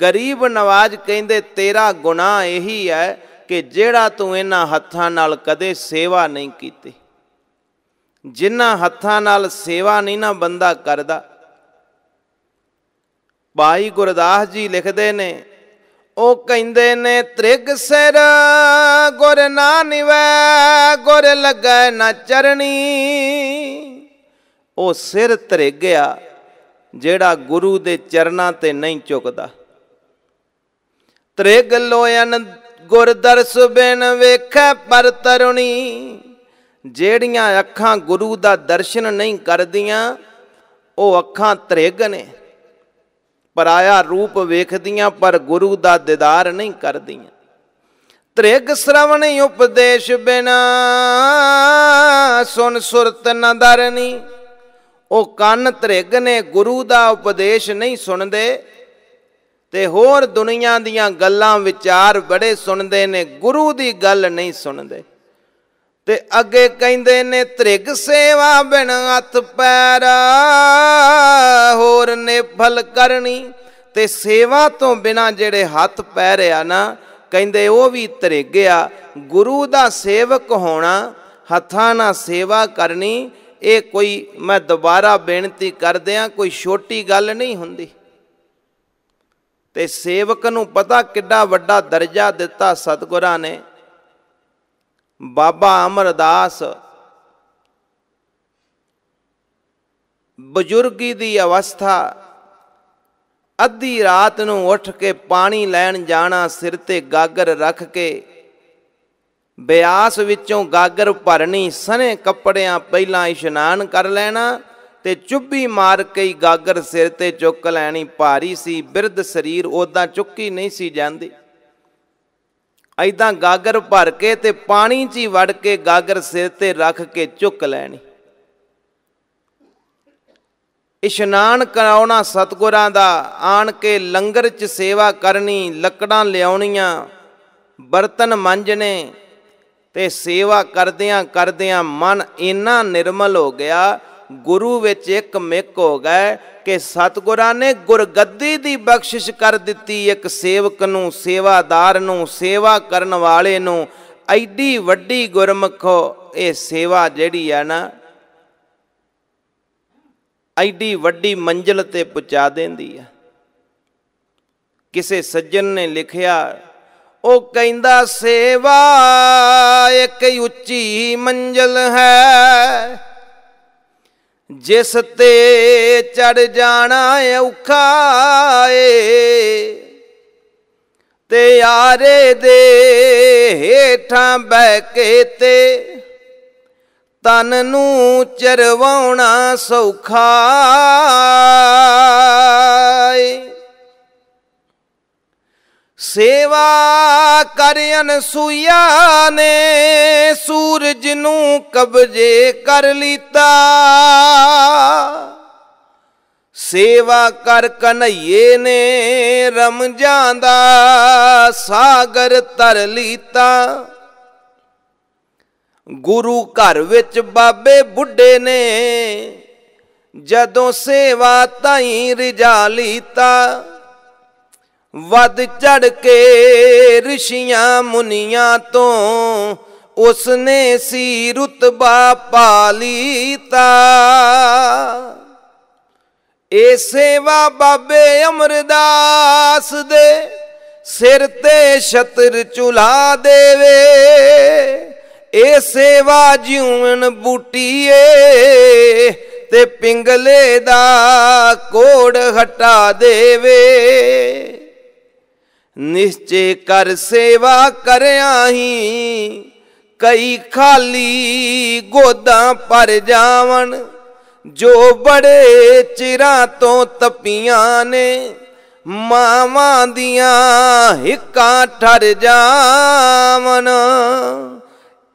ਗਰੀਬ ਨਵਾਜ ਕਹਿੰਦੇ ਤੇਰਾ ਗੁਨਾਹ ਇਹੀ ਹੈ ਕਿ ਜਿਹੜਾ ਤੂੰ ਇਹਨਾਂ ਹੱਥਾਂ ਨਾਲ ਕਦੇ ਸੇਵਾ ਨਹੀਂ ਕੀਤੀ ਜਿਨ੍ਹਾਂ ਹੱਥਾਂ ਨਾਲ ਸੇਵਾ ਨਹੀਂ ਨਾ ਬੰਦਾ ਕਰਦਾ ਭਾਈ ਗੁਰਦਾਸ ਜੀ ਲਿਖਦੇ ਨੇ ਉਹ ਕਹਿੰਦੇ ਨੇ ਤ੍ਰਿਗ ਸਿਰ ਗੁਰ ਨਾਨਿਵੈ ਗੁਰ ਲੱਗੈ ਨਾ ਚਰਣੀ ਉਹ ਸਿਰ ਤ੍ਰਿਗਿਆ ਜਿਹੜਾ ਗੁਰੂ ਦੇ ਚਰਨਾਂ ਤੇ ਨਹੀਂ ਝੁਕਦਾ ਤ੍ਰਿਗ ਲੋਇਨ ਗੁਰ ਦਰਸ ਬਿਨ ਵੇਖੈ ਪਰ ਤਰੁਣੀ ਜਿਹੜੀਆਂ ਅੱਖਾਂ ਗੁਰੂ ਦਾ ਦਰਸ਼ਨ ਨਹੀਂ ਕਰਦੀਆਂ ਉਹ ਅੱਖਾਂ ਤ੍ਰਿਗ ਨੇ ਪਰਾਇਆ ਰੂਪ ਵੇਖਦੀਆਂ ਪਰ ਗੁਰੂ ਦਾ ਦੀਦਾਰ ਨਹੀਂ ਕਰਦੀਆਂ ਤ੍ਰਿਗ ਸ਼ਰਵਣ ਉਪਦੇਸ਼ ਬਿਨਾ ਸੁਨ ਸੁਰਤ ਨਦਰਨੀ ਉਹ ਕੰਨ ਤ੍ਰਿਗ ਨੇ ਗੁਰੂ ਦਾ ਉਪਦੇਸ਼ ਨਹੀਂ ਸੁਣਦੇ ਤੇ ਹੋਰ ਦੁਨੀਆ ਦੀਆਂ ਗੱਲਾਂ ਵਿਚਾਰ ਬੜੇ ਸੁਣਦੇ ਨੇ ਗੁਰੂ ਦੀ ਗੱਲ ਨਹੀਂ ਸੁਣਦੇ ਤੇ ਅੱਗੇ ਕਹਿੰਦੇ ਨੇ ਤ੍ਰਿਗ ਸੇਵਾ ਬਿਨ ਹੱਥ ਪੈਰ ਹੋਰ ਨੇ ਫਲ ਕਰਨੀ ਤੇ ਸੇਵਾ ਤੋਂ ਬਿਨਾ ਜਿਹੜੇ ਹੱਥ ਪੈਰ ਆ ਨਾ ਕਹਿੰਦੇ ਉਹ ਵੀ ਤ੍ਰਿਗ ਆ ਗੁਰੂ ਦਾ ਸੇਵਕ ਹੋਣਾ ਹੱਥਾਂ ਨਾਲ ਸੇਵਾ ਕਰਨੀ ਇਹ ਕੋਈ ਮੈਂ ਦੁਬਾਰਾ ਬੇਨਤੀ ਕਰਦਿਆਂ ਕੋਈ ਛੋਟੀ ਗੱਲ ਨਹੀਂ ਹੁੰਦੀ ਤੇ ਸੇਵਕ ਨੂੰ ਪਤਾ ਕਿੱਡਾ ਵੱਡਾ ਦਰਜਾ ਦਿੱਤਾ ਸਤਿਗੁਰਾਂ ਨੇ ਬਾਬਾ ਅਮਰਦਾਸ ਬਜ਼ੁਰਗੀ ਦੀ ਅਵਸਥਾ ਅੱਧੀ ਰਾਤ ਨੂੰ ਉੱਠ ਕੇ ਪਾਣੀ ਲੈਣ ਜਾਣਾ ਸਿਰ ਤੇ ਗਾਗਰ ਰੱਖ ਕੇ ਬਿਆਸ ਵਿੱਚੋਂ ਗਾਗਰ ਭਰਨੀ ਸਨੇ ਕੱਪੜਿਆਂ ਪਹਿਲਾਂ ਇਸ਼ਨਾਨ ਕਰ ਲੈਣਾ ਤੇ ਚੁੱਭੀ ਮਾਰ ਕੇ ਹੀ ਗਾਗਰ ਸਿਰ ਤੇ ਚੁੱਕ ਲੈਣੀ ਭਾਰੀ ਸੀ ਬਿਰਧ ਸਰੀਰ ਉਦਾਂ ਚੁੱਕੀ ਨਹੀਂ ਸੀ ਜਾਂਦੀ ਐਦਾਂ ਗਾਗਰ ਭਰ ਕੇ ਤੇ ਪਾਣੀ 'ਚ ਹੀ ਵੜ ਕੇ ਗਾਗਰ ਸਿਰ ਤੇ ਰੱਖ ਕੇ ਚੁੱਕ ਲੈਣੀ ਇਸ਼ਨਾਨ ਕਰਾਉਣਾ ਸਤਗੁਰਾਂ ਦਾ ਆਣ ਕੇ ਲੰਗਰ 'ਚ ਸੇਵਾ ਕਰਨੀ ਲੱਕੜਾਂ ਲਿਆਉਣੀਆਂ ਬਰਤਨ ਮੰਜਣੇ ਤੇ ਸੇਵਾ ਕਰਦਿਆਂ ਕਰਦਿਆਂ ਮਨ ਇੰਨਾ ਨਿਰਮਲ ਹੋ ਗਿਆ ਗੁਰੂ ਵਿੱਚ ਇੱਕ ਮਿਕ ਹੋ ਗਏ ਕਿ ਸਤਗੁਰਾਂ ਨੇ ਗੁਰਗੱਦੀ ਦੀ ਬਖਸ਼ਿਸ਼ ਕਰ ਦਿੱਤੀ ਇੱਕ ਸੇਵਕ ਨੂੰ ਸੇਵਾਦਾਰ ਨੂੰ ਸੇਵਾ ਕਰਨ ਵਾਲੇ ਨੂੰ ਐਡੀ ਵੱਡੀ ਗੁਰਮਖੋ ਇਹ ਸੇਵਾ ਜਿਹੜੀ ਆ ਨਾ ਐਡੀ ਵੱਡੀ ਮੰਜ਼ਲ ਤੇ ਪਹੁੰਚਾ ਦਿੰਦੀ ਆ ਕਿਸੇ ਸੱਜਣ ਨੇ ਲਿਖਿਆ ਉਹ ਕਹਿੰਦਾ ਸੇਵਾ ਇੱਕ ਉੱਚੀ ਮੰਜ਼ਲ ਹੈ ਜਿਸ ਤੇ ਚੜ ਜਾਣਾ ਔਖਾ ਏ ਤੇ ਯਾਰੇ ਦੇ ਹੇਠਾਂ ਬਹਿ ਕੇ ਤੇ ਤਨ ਨੂੰ ਚਰਵਾਉਣਾ ਸੌਖਾ ਏ ਸੇਵਾ ਕਰਨ ਅਨਸੂਇਆ ਨੇ ਸੂਰਜ ਨੂੰ ਕਬਜੇ ਕਰ ਲੀਤਾ ਸੇਵਾ ਕਰ ਕਨਈਏ ਨੇ ਰਮ ਜਾਂਦਾ ਸਾਗਰ ਤਰ ਲੀਤਾ ਗੁਰੂ ਘਰ ਵਿੱਚ ਬਾਬੇ ਬੁੱਢੇ ਨੇ ਜਦੋਂ ਸੇਵਾ ਤਾਈ ਰਿਜਾ ਲੀਤਾ ਵੱਧ ਚੜ ਕੇ ਰਿਸ਼ੀਆਂ ਮੁਨੀਆਂ ਤੋਂ ਉਸਨੇ ਸੀ ਰਤਬਾ ਪਾ ਲੀਤਾ ਇਹ ਸੇਵਾ ਬਾਬੇ ਅਮਰਦਾਸ ਦੇ ਸਿਰ ਤੇ ਛਤਰ ਚੁਲਾ ਦੇਵੇ ਇਹ ਸੇਵਾ ਜਿਉਣ ਬੂਟੀਏ ਤੇ ਪਿੰਗਲੇ ਦਾ ਕੋੜ ਹਟਾ ਦੇਵੇ ਨਿਸ਼ਚੇ ਕਰ ਸੇਵਾ ਕਰਿਆਹੀ ਕਈ ਖਾਲੀ ਗੋਦਾਂ ਪਰ ਜਾਵਣ ਜੋ ਬੜੇ ਚਿਰਾਂ ਤੋਂ ਤਪੀਆਂ ਨੇ ਮਾਵਾਂ ਦੀਆਂ ਹਿੱਕਾਂ ਠਰ ਜਾਵਣ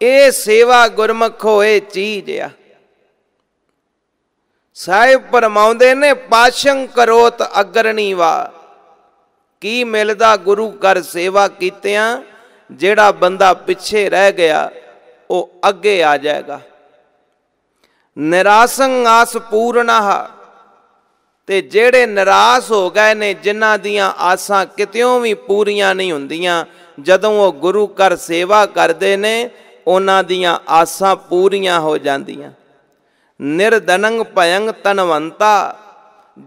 ਇਹ ਸੇਵਾ ਗੁਰਮਖ ਹੋਏ ਚੀਜ਼ ਆ ਸਾਹਿਬ ਪਰਮਾਉਂਦੇ ਨੇ ਪਾਸ਼ੰ ਕਰੋਤ ਅਗਰਣੀ ਵਾ ਕੀ ਮਿਲਦਾ ਗੁਰੂ ਘਰ ਸੇਵਾ ਕੀਤਿਆਂ ਜਿਹੜਾ ਬੰਦਾ ਪਿੱਛੇ ਰਹਿ ਗਿਆ ਉਹ ਅੱਗੇ ਆ ਜਾਏਗਾ ਨਿਰਾਸੰ ਆਸ ਪੂਰਨਹ ਤੇ ਜਿਹੜੇ ਨਿਰਾਸ਼ ਹੋ ਗਏ ਨੇ ਜਿਨ੍ਹਾਂ ਦੀਆਂ ਆਸਾਂ ਕਿਤਿਓਂ ਵੀ ਪੂਰੀਆਂ ਨਹੀਂ ਹੁੰਦੀਆਂ ਜਦੋਂ ਉਹ ਗੁਰੂ ਘਰ ਸੇਵਾ ਕਰਦੇ ਨੇ ਉਹਨਾਂ ਦੀਆਂ ਆਸਾਂ ਪੂਰੀਆਂ ਹੋ ਜਾਂਦੀਆਂ ਨਿਰਦਨੰਗ ਭਯੰਗ ਤਨਵੰਤਾ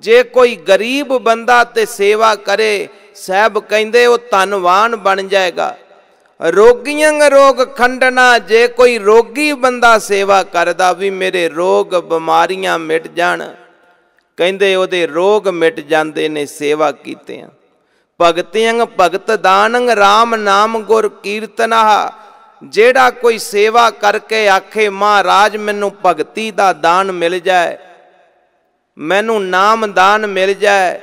ਜੇ ਕੋਈ ਗਰੀਬ ਬੰਦਾ ਤੇ ਸੇਵਾ ਕਰੇ ਸਹਿਬ ਕਹਿੰਦੇ ਉਹ ਧਨਵਾਨ ਬਣ ਜਾਏਗਾ ਰੋਗੀਆਂ ਰੋਗ ਖੰਡਣਾ ਜੇ ਕੋਈ ਰੋਗੀ ਬੰਦਾ ਸੇਵਾ ਕਰਦਾ ਵੀ ਮੇਰੇ ਰੋਗ ਬਿਮਾਰੀਆਂ ਮਿਟ ਜਾਣ ਕਹਿੰਦੇ ਉਹਦੇ ਰੋਗ ਮਿਟ ਜਾਂਦੇ ਨੇ ਸੇਵਾ ਕੀਤੇ ਆ ਭਗਤਿਆਂ ਭਗਤ ਦਾਨੰ RAM ਨਾਮ ਗੁਰ ਕੀਰਤਨਾ ਜਿਹੜਾ ਕੋਈ ਸੇਵਾ ਕਰਕੇ ਆਖੇ ਮਹਾਰਾਜ ਮੈਨੂੰ ਭਗਤੀ ਦਾ ਦਾਨ ਮਿਲ ਜਾਏ ਮੈਨੂੰ ਨਾਮ ਦਾਨ ਮਿਲ ਜਾਏ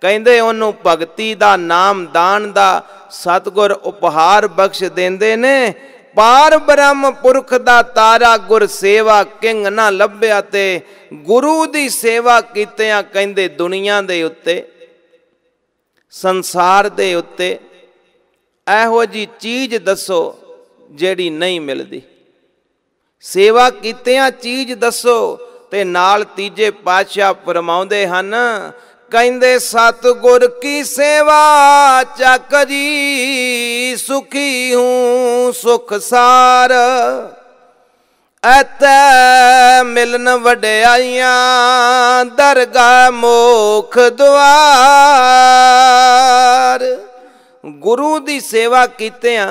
ਕਹਿੰਦੇ ਉਹਨੂੰ ਭਗਤੀ ਦਾ ਨਾਮ ਦਾਨ ਦਾ ਸਤਗੁਰ ਉਪਹਾਰ ਬਖਸ਼ ਦਿੰਦੇ ਨੇ ਪਾਰ ਬ੍ਰਹਮ ਪੁਰਖ ਦਾ ਤਾਰਾ ਗੁਰ ਸੇਵਾ ਕਿੰਗ ਨਾ ਲੱਭਿਆ ਤੇ ਗੁਰੂ ਦੀ ਸੇਵਾ ਕੀਤਿਆਂ ਕਹਿੰਦੇ ਦੁਨੀਆ ਦੇ ਉੱਤੇ ਸੰਸਾਰ ਦੇ ਉੱਤੇ ਇਹੋ ਜੀ ਚੀਜ਼ ਦੱਸੋ ਜਿਹੜੀ ਨਹੀਂ ਮਿਲਦੀ ਸੇਵਾ ਕੀਤਿਆਂ ਚੀਜ਼ ਦੱਸੋ ਤੇ ਨਾਲ ਤੀਜੇ ਪਾਤਸ਼ਾਹ ਫਰਮਾਉਂਦੇ ਹਨ ਕਹਿੰਦੇ ਸਤ ਗੁਰ ਕੀ ਸੇਵਾ ਚੱਕਰੀ ਸੁਖੀ ਹੂੰ ਸੁਖ ਸਾਰ ਮਿਲਨ ਵਡਿਆਈਆਂ ਦਰਗਾਹ ਮੋਖ ਦੁਆਰ ਗੁਰੂ ਦੀ ਸੇਵਾ ਆ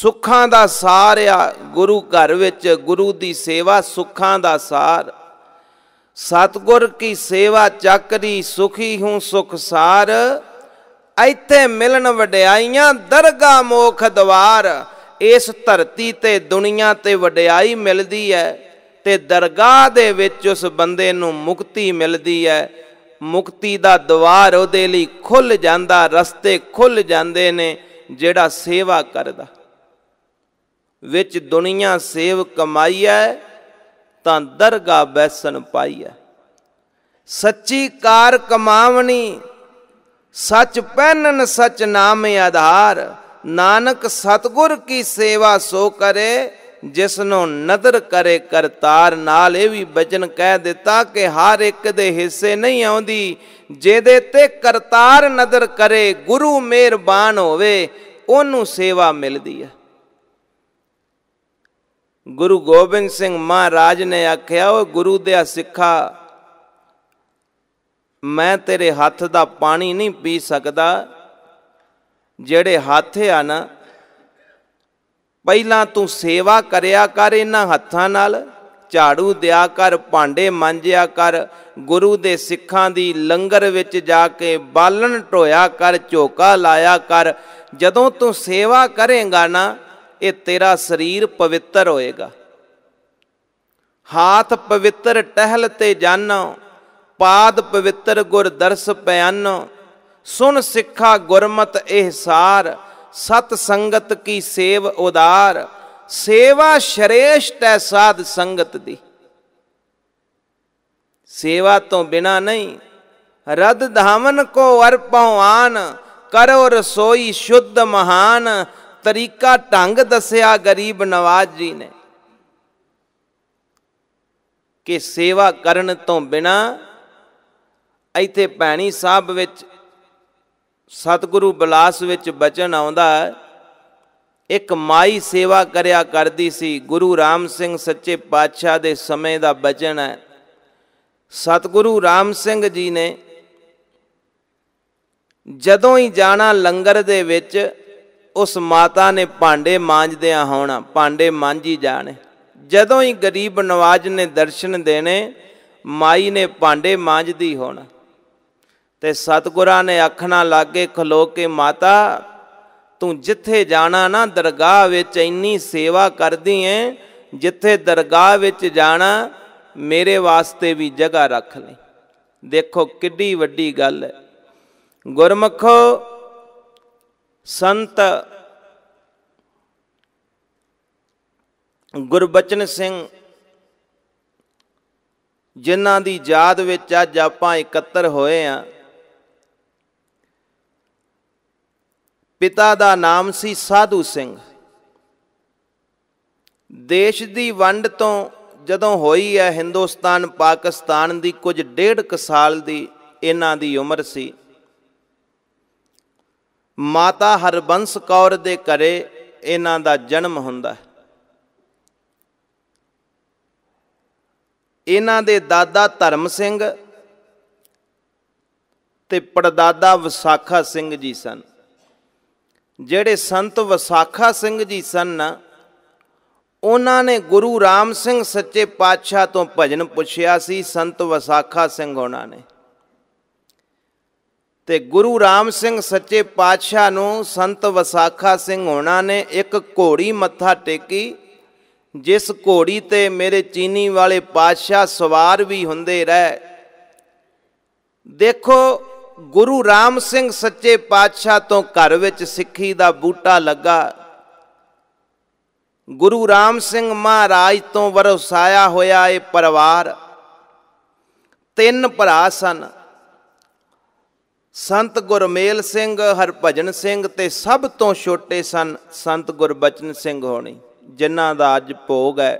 ਸੁੱਖਾਂ ਦਾ ਸਾਰ ਆ ਗੁਰੂ ਘਰ ਵਿੱਚ ਗੁਰੂ ਦੀ ਸੇਵਾ ਸੁੱਖਾਂ ਦਾ ਸਾਰ ਸਤਗੁਰ ਕੀ ਸੇਵਾ ਚੱਕਰੀ ਸੁਖੀ ਹੂੰ ਸੁਖ ਸਾਰ ਇੱਥੇ ਮਿਲਣ ਵਡਿਆਈਆਂ ਦਰਗਾ ਮੋਖ ਦਵਾਰ ਇਸ ਧਰਤੀ ਤੇ ਦੁਨੀਆ ਤੇ ਵਡਿਆਈ ਮਿਲਦੀ ਹੈ ਤੇ ਦਰਗਾਹ ਦੇ ਵਿੱਚ ਉਸ ਬੰਦੇ ਨੂੰ ਮੁਕਤੀ ਮਿਲਦੀ ਹੈ ਮੁਕਤੀ ਦਾ ਦਵਾਰ ਉਹਦੇ ਲਈ ਖੁੱਲ ਜਾਂਦਾ ਰਸਤੇ ਖੁੱਲ ਜਾਂਦੇ ਨੇ ਜਿਹੜਾ ਸੇਵਾ ਕਰਦਾ ਵਿੱਚ ਦੁਨੀਆ ਸੇਵ ਕਮਾਈਐ ਤਾਂ ਦਰਗਾ ਬੈਸਨ ਪਾਈਐ ਸੱਚੀ ਕਾਰ ਕਮਾਵਣੀ ਸੱਚ ਪਹਿਨਨ ਸਚ ਨਾਮ ਆਧਾਰ ਨਾਨਕ ਸਤਗੁਰ ਕੀ ਸੇਵਾ ਸੋ ਕਰੇ ਜਿਸਨੂੰ ਨਦਰ ਕਰੇ ਕਰਤਾਰ ਨਾਲ ਇਹ ਵੀ ਬਚਨ ਕਹਿ ਦਿੱਤਾ ਕਿ ਹਰ ਇੱਕ ਦੇ ਹਿੱਸੇ ਨਹੀਂ ਆਉਂਦੀ ਜਿਹਦੇ ਤੇ ਕਰਤਾਰ ਨਦਰ ਕਰੇ ਗੁਰੂ ਮਿਹਰਬਾਨ ਹੋਵੇ ਉਹਨੂੰ ਸੇਵਾ ਮਿਲਦੀ ਹੈ ਗੁਰੂ ਗੋਬਿੰਦ ਸਿੰਘ ਮਹਾਰਾਜ ਨੇ ਆਖਿਆ ਓ ਗੁਰੂ ਦੇ ਸਿੱਖਾ ਮੈਂ ਤੇਰੇ ਹੱਥ ਦਾ ਪਾਣੀ ਨਹੀਂ ਪੀ ਸਕਦਾ ਜਿਹੜੇ ਹੱਥ ਆ ਨਾ ਪਹਿਲਾਂ ਤੂੰ ਸੇਵਾ ਕਰਿਆ ਕਰ ਇਹਨਾਂ ਹੱਥਾਂ ਨਾਲ ਝਾੜੂ ਦਿਆ ਕਰ ਭਾਂਡੇ ਮਾਂਜਿਆ ਕਰ ਗੁਰੂ ਦੇ ਸਿੱਖਾਂ ਦੀ ਲੰਗਰ ਵਿੱਚ ਜਾ ਕੇ ਬਾਲਣ ਢੋਇਆ ਕਰ ਝੋਕਾ ਲਾਇਆ ਕਰ ਜਦੋਂ ਤੂੰ ਸੇਵਾ ਕਰੇਗਾ ਨਾ ਇਹ ਤੇਰਾ ਸਰੀਰ ਪਵਿੱਤਰ ਹੋਏਗਾ ਹਾਥ ਪਵਿੱਤਰ ਟਹਿਲ ਤੇ ਜਨ ਪਾਦ ਪਵਿੱਤਰ ਗੁਰ ਦਰਸ ਪਿਆਨੋ ਸੁਨ ਸਿੱਖਾ ਗੁਰਮਤ ਇਹ ਸਾਰ ਸਤ ਸੰਗਤ ਕੀ ਸੇਵ ਉਦਾਰ ਸੇਵਾ ਸ਼੍ਰੇਸ਼ਟ ਹੈ ਸਾਧ ਸੰਗਤ ਦੀ ਸੇਵਾ ਤੋਂ ਬਿਨਾ ਨਹੀਂ ਰਦ ਧਾਮਨ ਕੋ ਅਰਪਉ ਆਨ ਕਰੋ ਰਸੋਈ ਸ਼ੁੱਧ ਮਹਾਨ ਤਰੀਕਾ ਢੰਗ ਦੱਸਿਆ ਗਰੀਬ ਨਵਾਜ਼ ਜੀ ਨੇ ਕਿ ਸੇਵਾ ਕਰਨ ਤੋਂ ਬਿਨਾ ਇੱਥੇ ਭੈਣੀ ਸਾਹਿਬ ਵਿੱਚ ਸਤਿਗੁਰੂ ਬਲਾਸ ਵਿੱਚ ਬਚਨ ਆਉਂਦਾ ਇੱਕ ਮਾਈ ਸੇਵਾ ਕਰਿਆ ਕਰਦੀ ਸੀ ਗੁਰੂ ਰਾਮ ਸਿੰਘ ਸੱਚੇ ਪਾਤਸ਼ਾਹ ਦੇ ਸਮੇਂ ਦਾ ਬਚਨ ਹੈ ਸਤਿਗੁਰੂ ਰਾਮ ਸਿੰਘ ਜੀ ਨੇ ਜਦੋਂ ਹੀ ਜਾਣਾ ਲੰਗਰ ਦੇ ਵਿੱਚ ਉਸ ਮਾਤਾ ਨੇ ਭਾਂਡੇ ਮਾਂਜਦਿਆਂ ਹੋਣਾ ਭਾਂਡੇ ਮਾਂਜੀ ਜਾਣੇ ਜਦੋਂ ਹੀ ਗਰੀਬ ਨਵਾਜ ਨੇ ਦਰਸ਼ਨ ਦੇਣੇ ਮਾਈ ਨੇ ਭਾਂਡੇ ਮਾਂਜਦੀ ਹੋਣਾ ਤੇ ਸਤਗੁਰਾਂ ਨੇ ਆਖਣਾ ਲਾਗੇ ਖਲੋ ਕੇ ਮਾਤਾ ਤੂੰ ਜਿੱਥੇ ਜਾਣਾ ਨਾ ਦਰਗਾਹ ਵਿੱਚ ਇੰਨੀ ਸੇਵਾ ਕਰਦੀ ਐ ਜਿੱਥੇ ਦਰਗਾਹ ਵਿੱਚ ਜਾਣਾ ਮੇਰੇ ਵਾਸਤੇ ਵੀ ਜਗ੍ਹਾ ਰੱਖ ਲੈ ਦੇਖੋ ਕਿੱਡੀ ਵੱਡੀ ਗੱਲ ਹੈ ਗੁਰਮਖੋ ਸੰਤ ਗੁਰਬਚਨ ਸਿੰਘ ਜਿਨ੍ਹਾਂ ਦੀ ਯਾਦ ਵਿੱਚ ਅੱਜ ਆਪਾਂ ਇਕੱਤਰ ਹੋਏ ਆ ਪਿਤਾ ਦਾ ਨਾਮ ਸੀ ਸਾਧੂ ਸਿੰਘ ਦੇਸ਼ ਦੀ ਵੰਡ ਤੋਂ ਜਦੋਂ ਹੋਈ ਹੈ ਹਿੰਦੁਸਤਾਨ ਪਾਕਿਸਤਾਨ ਦੀ ਕੁਝ ਡੇਢ ਕਸਾਲ ਸਾਲ ਦੀ ਇਹਨਾਂ ਦੀ ਉਮਰ ਸੀ ਮਾਤਾ ਹਰਬੰਸ ਕੌਰ ਦੇ ਘਰੇ ਇਹਨਾਂ ਦਾ ਜਨਮ ਹੁੰਦਾ ਹੈ ਇਹਨਾਂ ਦੇ ਦਾਦਾ ਧਰਮ ਸਿੰਘ ਤੇ ਪੜਦਾਦਾ ਵਿਸਾਖਾ ਸਿੰਘ ਜੀ ਸਨ ਜਿਹੜੇ ਸੰਤ ਵਿਸਾਖਾ ਸਿੰਘ ਜੀ ਸਨ ਨਾ ਉਹਨਾਂ ਨੇ ਗੁਰੂ ਰਾਮ ਸਿੰਘ ਸੱਚੇ ਪਾਤਸ਼ਾਹ ਤੋਂ ਭਜਨ ਪੁੱਛਿਆ ਸੀ ਸੰਤ ਵਿਸਾਖਾ ਸਿੰਘ ਉਹਨਾਂ ਨੇ ਤੇ ਗੁਰੂ ਰਾਮ ਸਿੰਘ ਸੱਚੇ ਪਾਤਸ਼ਾਹ ਨੂੰ ਸੰਤ ਵਸਾਖਾ ਸਿੰਘ ਹੋਣਾ ਨੇ ਇੱਕ ਘੋੜੀ ਮੱਥਾ ਟੇਕੀ ਜਿਸ ਘੋੜੀ ਤੇ ਮੇਰੇ ਚੀਨੀ ਵਾਲੇ ਪਾਤਸ਼ਾਹ ਸਵਾਰ ਵੀ ਹੁੰਦੇ ਰਹਿ ਦੇਖੋ ਗੁਰੂ ਰਾਮ ਸਿੰਘ ਸੱਚੇ ਪਾਤਸ਼ਾਹ ਤੋਂ ਘਰ ਵਿੱਚ ਸਿੱਖੀ ਦਾ ਬੂਟਾ ਲੱਗਾ ਗੁਰੂ ਰਾਮ ਸਿੰਘ ਮਹਾਰਾਜ ਤੋਂ ਵਰਸਾਇਆ ਹੋਇਆ ਇਹ ਪਰਿਵਾਰ ਤਿੰਨ ਭਰਾ ਸਨ ਸੰਤ ਗੁਰਮੇਲ ਸਿੰਘ ਹਰਭਜਨ ਸਿੰਘ ਤੇ ਸਭ ਤੋਂ ਛੋਟੇ ਸਨ ਸੰਤ ਗੁਰਬਚਨ ਸਿੰਘ ਹੋਣੀ ਜਿਨ੍ਹਾਂ ਦਾ ਅੱਜ ਭੋਗ ਹੈ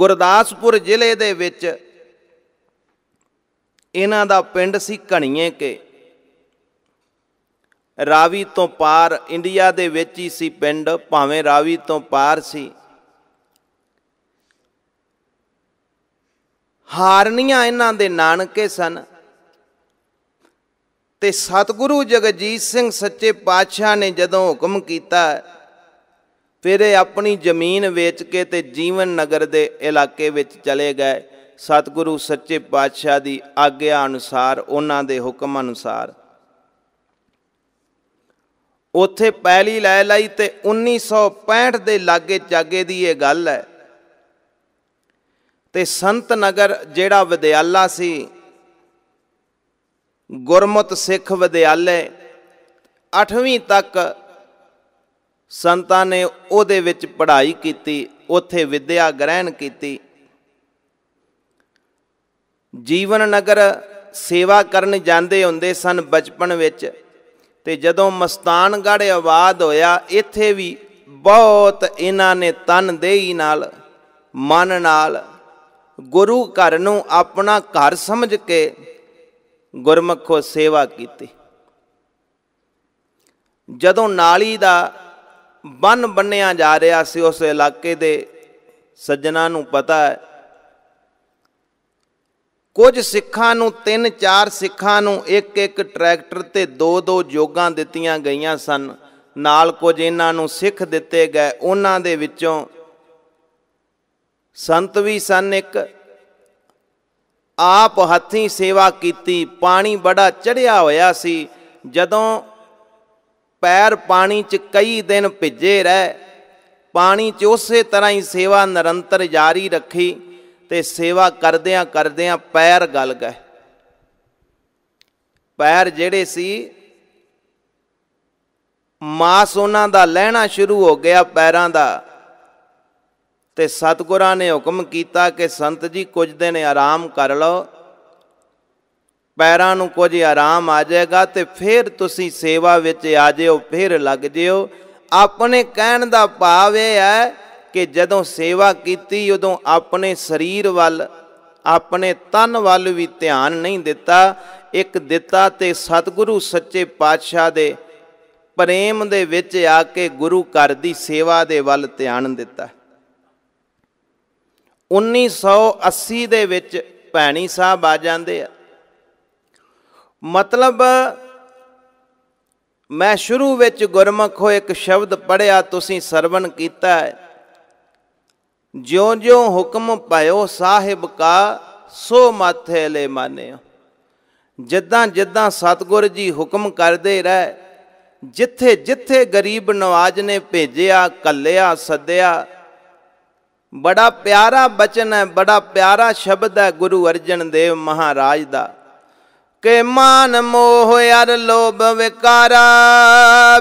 ਗੁਰਦਾਸਪੁਰ ਜ਼ਿਲ੍ਹੇ ਦੇ ਵਿੱਚ ਇਹਨਾਂ ਦਾ ਪਿੰਡ ਸੀ ਘਣੀਏ ਕੇ ਰਾਵੀ ਤੋਂ ਪਾਰ ਇੰਡੀਆ ਦੇ ਵਿੱਚ ਹੀ ਸੀ ਪਿੰਡ ਭਾਵੇਂ ਰਾਵੀ ਤੋਂ ਪਾਰ ਸੀ ਹਾਰਨੀਆਂ ਇਹਨਾਂ ਦੇ ਨਾਨਕੇ ਸਨ ਤੇ ਸਤਿਗੁਰੂ ਜਗਜੀਤ ਸਿੰਘ ਸੱਚੇ ਪਾਤਸ਼ਾਹ ਨੇ ਜਦੋਂ ਹੁਕਮ ਕੀਤਾ ਫਿਰ ਇਹ ਆਪਣੀ ਜ਼ਮੀਨ ਵੇਚ ਕੇ ਤੇ ਜੀਵਨ ਨਗਰ ਦੇ ਇਲਾਕੇ ਵਿੱਚ ਚਲੇ ਗਏ ਸਤਿਗੁਰੂ ਸੱਚੇ ਪਾਤਸ਼ਾਹ ਦੀ ਆਗਿਆ ਅਨੁਸਾਰ ਉਹਨਾਂ ਦੇ ਹੁਕਮ ਅਨੁਸਾਰ ਉੱਥੇ ਪਹਿਲੀ ਲੈ ਲਈ ਤੇ 1965 ਦੇ ਲਾਗੇ ਚਾਗੇ ਦੀ ਇਹ ਗੱਲ ਹੈ ਤੇ ਸੰਤ ਨਗਰ ਜਿਹੜਾ ਵਿਦਿਆਲਾ ਸੀ ਗੁਰਮਤ ਸਿੱਖ ਵਿਦਿਆਲੇ 8ਵੀਂ ਤੱਕ ਸੰਤਾਂ ਨੇ ਉਹਦੇ ਵਿੱਚ ਪੜ੍ਹਾਈ ਕੀਤੀ ਉੱਥੇ ਵਿਦਿਆ ਗ੍ਰਹਿਣ ਕੀਤੀ ਜੀਵਨ ਨਗਰ ਸੇਵਾ ਕਰਨ ਜਾਂਦੇ ਹੁੰਦੇ ਸਨ ਬਚਪਨ ਵਿੱਚ ਤੇ ਜਦੋਂ ਮਸਤਾਨਗੜ੍ਹ ਆਬਾਦ ਹੋਇਆ ਇੱਥੇ ਵੀ ਬਹੁਤ ਇਹਨਾਂ ਨੇ ਤਨ ਦੇਹੀ ਨਾਲ ਮਨ ਨਾਲ ਗੁਰੂ ਘਰ ਨੂੰ ਆਪਣਾ ਘਰ ਸਮਝ ਕੇ ਗੁਰਮਖੋ ਸੇਵਾ ਕੀਤੀ ਜਦੋਂ ਨਾਲੀ ਦਾ ਬੰਨ ਬੰਨਿਆ ਜਾ ਰਿਹਾ ਸੀ ਉਸ ਇਲਾਕੇ ਦੇ ਸੱਜਣਾ ਨੂੰ ਪਤਾ ਹੈ ਕੁਝ ਸਿੱਖਾਂ ਨੂੰ ਤਿੰਨ ਚਾਰ ਸਿੱਖਾਂ ਨੂੰ ਇੱਕ ਇੱਕ ਟਰੈਕਟਰ ਤੇ ਦੋ ਦੋ ਜੋਗਾਂ ਦਿੱਤੀਆਂ ਗਈਆਂ ਸਨ ਨਾਲ ਕੁਝ ਇਹਨਾਂ ਨੂੰ ਸਿੱਖ ਦਿੱਤੇ ਗਏ ਉਹਨਾਂ ਦੇ ਵਿੱਚੋਂ ਸੰਤ ਵੀ ਸਨ ਇੱਕ ਆਪ ਹੱਥੀ ਸੇਵਾ ਕੀਤੀ ਪਾਣੀ ਬੜਾ ਚੜਿਆ ਹੋਇਆ ਸੀ ਜਦੋਂ ਪੈਰ ਪਾਣੀ 'ਚ ਕਈ ਦਿਨ ਭਿੱਜੇ ਰਹਿ ਪਾਣੀ 'ਚ ਉਸੇ ਤਰ੍ਹਾਂ ਹੀ ਸੇਵਾ ਨਿਰੰਤਰ ਜਾਰੀ ਰੱਖੀ ਤੇ ਸੇਵਾ ਕਰਦਿਆਂ ਕਰਦਿਆਂ ਪੈਰ ਗਲ ਗਏ ਪੈਰ ਜਿਹੜੇ ਸੀ ਮਾਸ ਉਹਨਾਂ ਦਾ ਲਹਿਣਾ ਸ਼ੁਰੂ ਹੋ ਗਿਆ ਪੈਰਾਂ ਦਾ ਤੇ ਸਤਗੁਰਾਂ ਨੇ ਹੁਕਮ ਕੀਤਾ ਕਿ ਸੰਤ ਜੀ ਕੁਝ ਦਿਨ ਆਰਾਮ ਕਰ ਲਓ ਪੈਰਾਂ ਨੂੰ ਕੁਝ ਆਰਾਮ ਆ ਜਾਏਗਾ ਤੇ ਫਿਰ ਤੁਸੀਂ ਸੇਵਾ ਵਿੱਚ ਆ ਜਿਓ ਫਿਰ ਲੱਗ ਜਿਓ ਆਪਣੇ ਕਹਿਣ ਦਾ ਭਾਵ ਇਹ ਹੈ ਕਿ ਜਦੋਂ ਸੇਵਾ ਕੀਤੀ ਉਦੋਂ ਆਪਣੇ ਸਰੀਰ ਵੱਲ ਆਪਣੇ ਤਨ ਵੱਲ ਵੀ ਧਿਆਨ ਨਹੀਂ ਦਿੱਤਾ ਇੱਕ ਦਿੱਤਾ ਤੇ ਸਤਿਗੁਰੂ ਸੱਚੇ ਪਾਤਸ਼ਾਹ ਦੇ ਪ੍ਰੇਮ ਦੇ ਵਿੱਚ ਆ ਕੇ ਗੁਰੂ ਘਰ ਦੀ ਸੇਵਾ ਦੇ ਵੱਲ ਧਿਆਨ ਦਿੱਤਾ 1980 ਦੇ ਵਿੱਚ ਭੈਣੀ ਸਾਹਿਬ ਆ ਜਾਂਦੇ ਆ ਮਤਲਬ ਮੈਂ ਸ਼ੁਰੂ ਵਿੱਚ ਗੁਰਮਖੋ ਇੱਕ ਸ਼ਬਦ ਪੜਿਆ ਤੁਸੀਂ ਸਰਵਣ ਕੀਤਾ ਹੈ ਜਿਉਂ-ਜਿਉਂ ਹੁਕਮ ਭਇਓ ਸਾਹਿਬ ਕਾ ਸੋ ਮਾਥੇ ਲੈ ਮਾਨਿਓ ਜਿੱਦਾਂ ਜਿੱਦਾਂ ਸਤਗੁਰ ਜੀ ਹੁਕਮ ਕਰਦੇ ਰਹਿ ਜਿੱਥੇ ਜਿੱਥੇ ਗਰੀਬ ਨਵਾਜ ਨੇ ਭੇਜਿਆ ਕੱਲਿਆ ਸੱਦਿਆ ਬੜਾ ਪਿਆਰਾ ਬਚਨ ਹੈ ਬੜਾ ਪਿਆਰਾ ਸ਼ਬਦ ਹੈ ਗੁਰੂ ਅਰਜਨ ਦੇਵ ਮਹਾਰਾਜ ਦਾ ਕਿ ਮਾਨ ਮੋਹ ਅਰ ਲੋਭ ਵਿਕਾਰਾ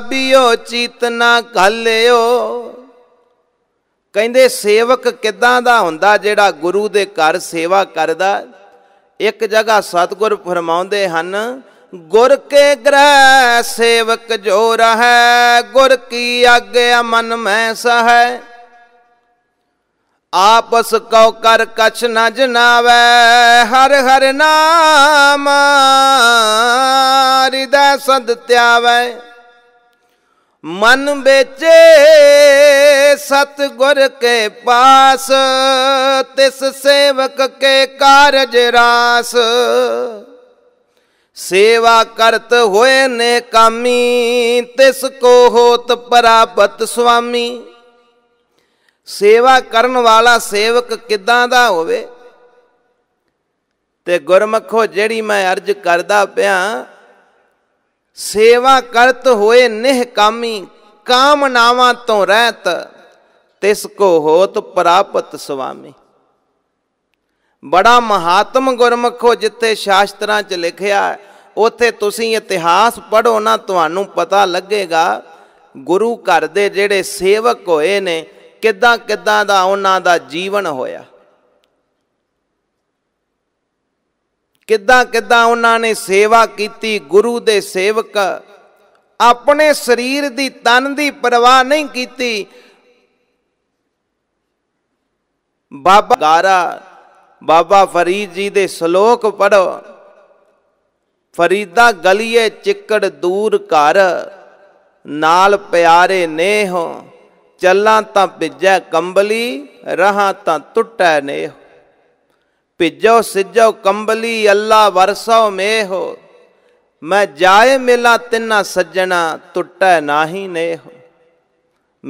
ਬਿਓ ਚੀਤ ਨਾ ਘਲਿਓ ਕਹਿੰਦੇ ਸੇਵਕ ਕਿਦਾਂ ਦਾ ਹੁੰਦਾ ਜਿਹੜਾ ਗੁਰੂ ਦੇ ਘਰ ਸੇਵਾ ਕਰਦਾ ਇੱਕ ਜਗ੍ਹਾ ਸਤਗੁਰ ਫਰਮਾਉਂਦੇ ਹਨ ਗੁਰ ਕੇ ਗ੍ਰਹਿ ਸੇਵਕ ਜੋ ਰਹੈ ਗੁਰ ਕੀ ਆਗਿਆ ਮਨ ਮੈਂ ਸਹੈ ਆਪਸ ਕਉ ਕਰ ਕਛ ਨਾ ਜਨਾਵੇ ਹਰ ਹਰ ਨਾਮ ਹਿਰਦੈ ਸਦ ਧਿਆਵੇ ਮਨ ਵਿੱਚ ਸਤ ਗੁਰ ਕੇ ਪਾਸ ਤਿਸ ਸੇਵਕ ਕੇ ਕਾਰਜ ਰਾਸ ਸੇਵਾ ਕਰਤ ਹੋਏ ਨੇ ਕਾਮੀ ਤਿਸ ਕੋ ਹੋਤ ਪ੍ਰਾਪਤ ਸੁਆਮੀ ਸੇਵਾ ਕਰਨ ਵਾਲਾ ਸੇਵਕ ਕਿਦਾਂ ਦਾ ਹੋਵੇ ਤੇ ਗੁਰਮਖੋ ਜਿਹੜੀ ਮੈਂ ਅਰਜ ਕਰਦਾ ਪਿਆ ਸੇਵਾ ਕਰਤ ਹੋਏ ਨਿਹ ਕਾਮੀ ਕਾਮਨਾਵਾਂ ਤੋਂ ਰਹਿਤ ਤਿਸ ਕੋ ਹੋਤ ਪ੍ਰਾਪਤ ਸੁਆਮੀ ਬੜਾ ਮਹਾਤਮ ਗੁਰਮਖੋ ਜਿੱਥੇ ਸ਼ਾਸਤਰਾਂ 'ਚ ਲਿਖਿਆ ਉਥੇ ਤੁਸੀਂ ਇਤਿਹਾਸ ਪੜੋ ਨਾ ਤੁਹਾਨੂੰ ਪਤਾ ਲੱਗੇਗਾ ਗੁਰੂ ਘਰ ਦੇ ਜਿਹੜੇ ਸੇਵਕ ਹੋਏ ਨੇ ਕਿੱਦਾਂ ਕਿੱਦਾਂ ਦਾ ਉਹਨਾਂ ਦਾ ਜੀਵਨ ਹੋਇਆ ਕਿੱਦਾਂ ਕਿੱਦਾਂ ਉਹਨਾਂ ਨੇ ਸੇਵਾ ਕੀਤੀ ਗੁਰੂ ਦੇ ਸੇਵਕ ਆਪਣੇ ਸਰੀਰ ਦੀ ਤਨ ਦੀ ਪਰਵਾਹ ਨਹੀਂ ਕੀਤੀ ਬਾਬਾ ਗਾਰਾ ਬਾਬਾ ਫਰੀਦ ਜੀ ਦੇ ਸ਼ਲੋਕ ਪੜੋ ਫਰੀਦਾ ਗਲੀਏ ਚਿੱਕੜ ਦੂਰ ਘਰ ਨਾਲ ਪਿਆਰੇ ਨੇ ਹੋ ਚੱਲਾਂ ਤਾਂ ਭਿੱਜੈ ਕੰਬਲੀ ਰਹਾ ਤਾਂ ਟੁੱਟੈ ਨੇ ਭਿੱਜੋ ਸਿੱਜੋ ਕੰਬਲੀ ਅੱਲਾ ਵਰਸੋ ਮੇਹੋ ਮੈਂ ਜਾਏ ਮਿਲਾਂ ਤਿੰਨਾ ਸੱਜਣਾ ਟੁੱਟੈ ਨਾਹੀ ਨੇਹ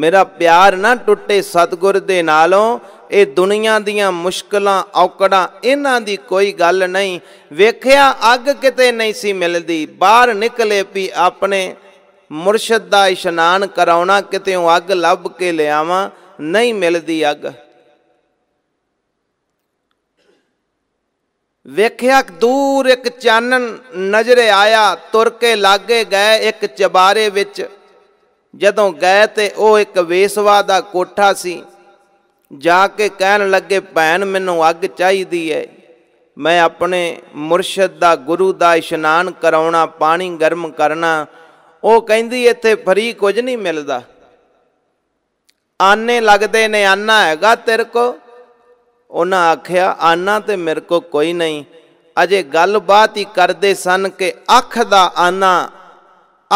ਮੇਰਾ ਪਿਆਰ ਨਾ ਟੁੱਟੇ ਸਤਗੁਰ ਦੇ ਨਾਲੋਂ ਇਹ ਦੁਨੀਆ ਦੀਆਂ ਮੁਸ਼ਕਲਾਂ ਔਕੜਾਂ ਇਹਨਾਂ ਦੀ ਕੋਈ ਗੱਲ ਨਹੀਂ ਵੇਖਿਆ ਅੱਗ ਕਿਤੇ ਨਹੀਂ ਸੀ ਮਿਲਦੀ ਬਾਹਰ ਨਿਕਲੇ ਵੀ ਆਪਣੇ ਮੁਰਸ਼ਦ ਦਾ ਇਸ਼ਨਾਨ ਕਰਾਉਣਾ ਕਿਤੇੋਂ ਅੱਗ ਲੱਭ ਕੇ ਲਿਆਵਾਂ ਨਹੀਂ ਮਿਲਦੀ ਅੱਗ ਵੇਖਿਆ ਦੂਰ ਇੱਕ ਚਾਨਣ ਨਜ਼ਰੇ ਆਇਆ ਤੁਰ ਕੇ ਲਾਗੇ ਗਏ ਇੱਕ ਚਬਾਰੇ ਵਿੱਚ ਜਦੋਂ ਗਏ ਤੇ ਉਹ ਇੱਕ ਵੇਸਵਾ ਦਾ ਕੋਠਾ ਸੀ ਜਾ ਕੇ ਕਹਿਣ ਲੱਗੇ ਭੈਣ ਮੈਨੂੰ ਅੱਗ ਚਾਹੀਦੀ ਹੈ ਮੈਂ ਆਪਣੇ ਮੁਰਸ਼ਿਦ ਦਾ ਗੁਰੂ ਦਾ ਇਸ਼ਨਾਨ ਕਰਾਉਣਾ ਪਾਣੀ ਗਰਮ ਕਰਨਾ ਉਹ ਕਹਿੰਦੀ ਇੱਥੇ ਫਰੀ ਕੁਝ ਨਹੀਂ ਮਿਲਦਾ ਆਨੇ ਲੱਗਦੇ ਨੇ ਆਨਾ ਹੈਗਾ ਤੇਰੇ ਕੋ ਉਹਨਾਂ ਆਖਿਆ ਆਨਾ ਤੇ ਮੇਰੇ ਕੋ ਕੋਈ ਨਹੀਂ ਅਜੇ ਗੱਲਬਾਤ ਹੀ ਕਰਦੇ ਸਨ ਕਿ ਅੱਖ ਦਾ ਆਨਾ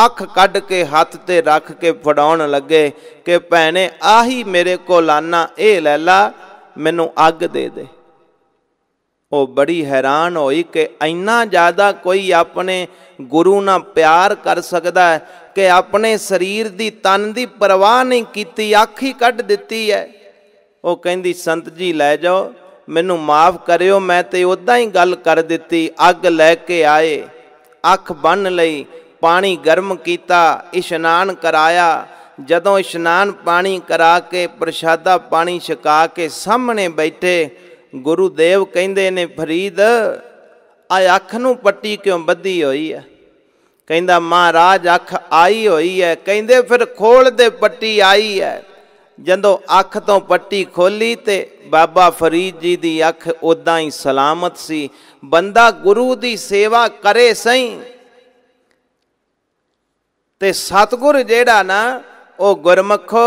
ਅੱਖ ਕੱਢ ਕੇ ਹੱਥ ਤੇ ਰੱਖ ਕੇ ਫੜਾਉਣ ਲੱਗੇ ਕਿ ਭੈਣੇ ਆਹੀ ਮੇਰੇ ਕੋ ਲਾਨਾ ਇਹ ਲੈ ਲੈ ਮੈਨੂੰ ਅੱਗ ਦੇ ਦੇ ਉਹ ਬੜੀ ਹੈਰਾਨ ਹੋਈ ਕਿ ਇੰਨਾ ਜ਼ਿਆਦਾ ਕੋਈ ਆਪਣੇ ਗੁਰੂ ਨਾਲ ਪਿਆਰ ਕਰ ਸਕਦਾ ਹੈ ਕਿ ਆਪਣੇ ਸਰੀਰ ਦੀ ਤਨ ਦੀ ਪਰਵਾਹ ਨਹੀਂ ਕੀਤੀ ਅੱਖ ਹੀ ਕੱਢ ਦਿੱਤੀ ਹੈ ਉਹ ਕਹਿੰਦੀ ਸੰਤ ਜੀ ਲੈ ਜਾਓ ਮੈਨੂੰ ਮਾਫ ਕਰਿਓ ਮੈਂ ਤੇ ਉਦਾਂ ਹੀ ਗੱਲ ਕਰ ਦਿੱਤੀ ਅੱਗ ਲੈ ਕੇ ਆਏ ਅੱਖ ਬੰਨ ਲਈ ਪਾਣੀ ਗਰਮ ਕੀਤਾ ਇਸ਼ਨਾਨ ਕਰਾਇਆ ਜਦੋਂ ਇਸ਼ਨਾਨ ਪਾਣੀ ਕਰਾ ਕੇ ਪ੍ਰਸ਼ਾਦਾ ਪਾਣੀ ਛਕਾ ਕੇ ਸਾਹਮਣੇ ਬੈਠੇ ਗੁਰੂ ਦੇਵ ਕਹਿੰਦੇ ਨੇ ਫਰੀਦ ਆ ਅੱਖ ਨੂੰ ਪੱਟੀ ਕਿਉਂ ਬੱਧੀ ਹੋਈ ਹੈ ਕਹਿੰਦਾ ਮਹਾਰਾਜ ਅੱਖ ਆਈ ਹੋਈ ਹੈ ਕਹਿੰਦੇ ਫਿਰ ਖੋਲ ਦੇ ਪੱਟੀ ਆਈ ਹੈ ਜਦੋਂ ਅੱਖ ਤੋਂ ਪੱਟੀ ਖੋਲੀ ਤੇ ਬਾਬਾ ਫਰੀਦ ਜੀ ਦੀ ਅੱਖ ਉਦਾਂ ਹੀ ਸਲਾਮਤ ਸੀ ਬੰਦਾ ਗੁਰੂ ਦੀ ਸੇਵਾ ਕਰੇ ਸਹੀਂ ਤੇ ਸਤਗੁਰ ਜਿਹੜਾ ਨਾ ਉਹ ਗੁਰਮਖੋ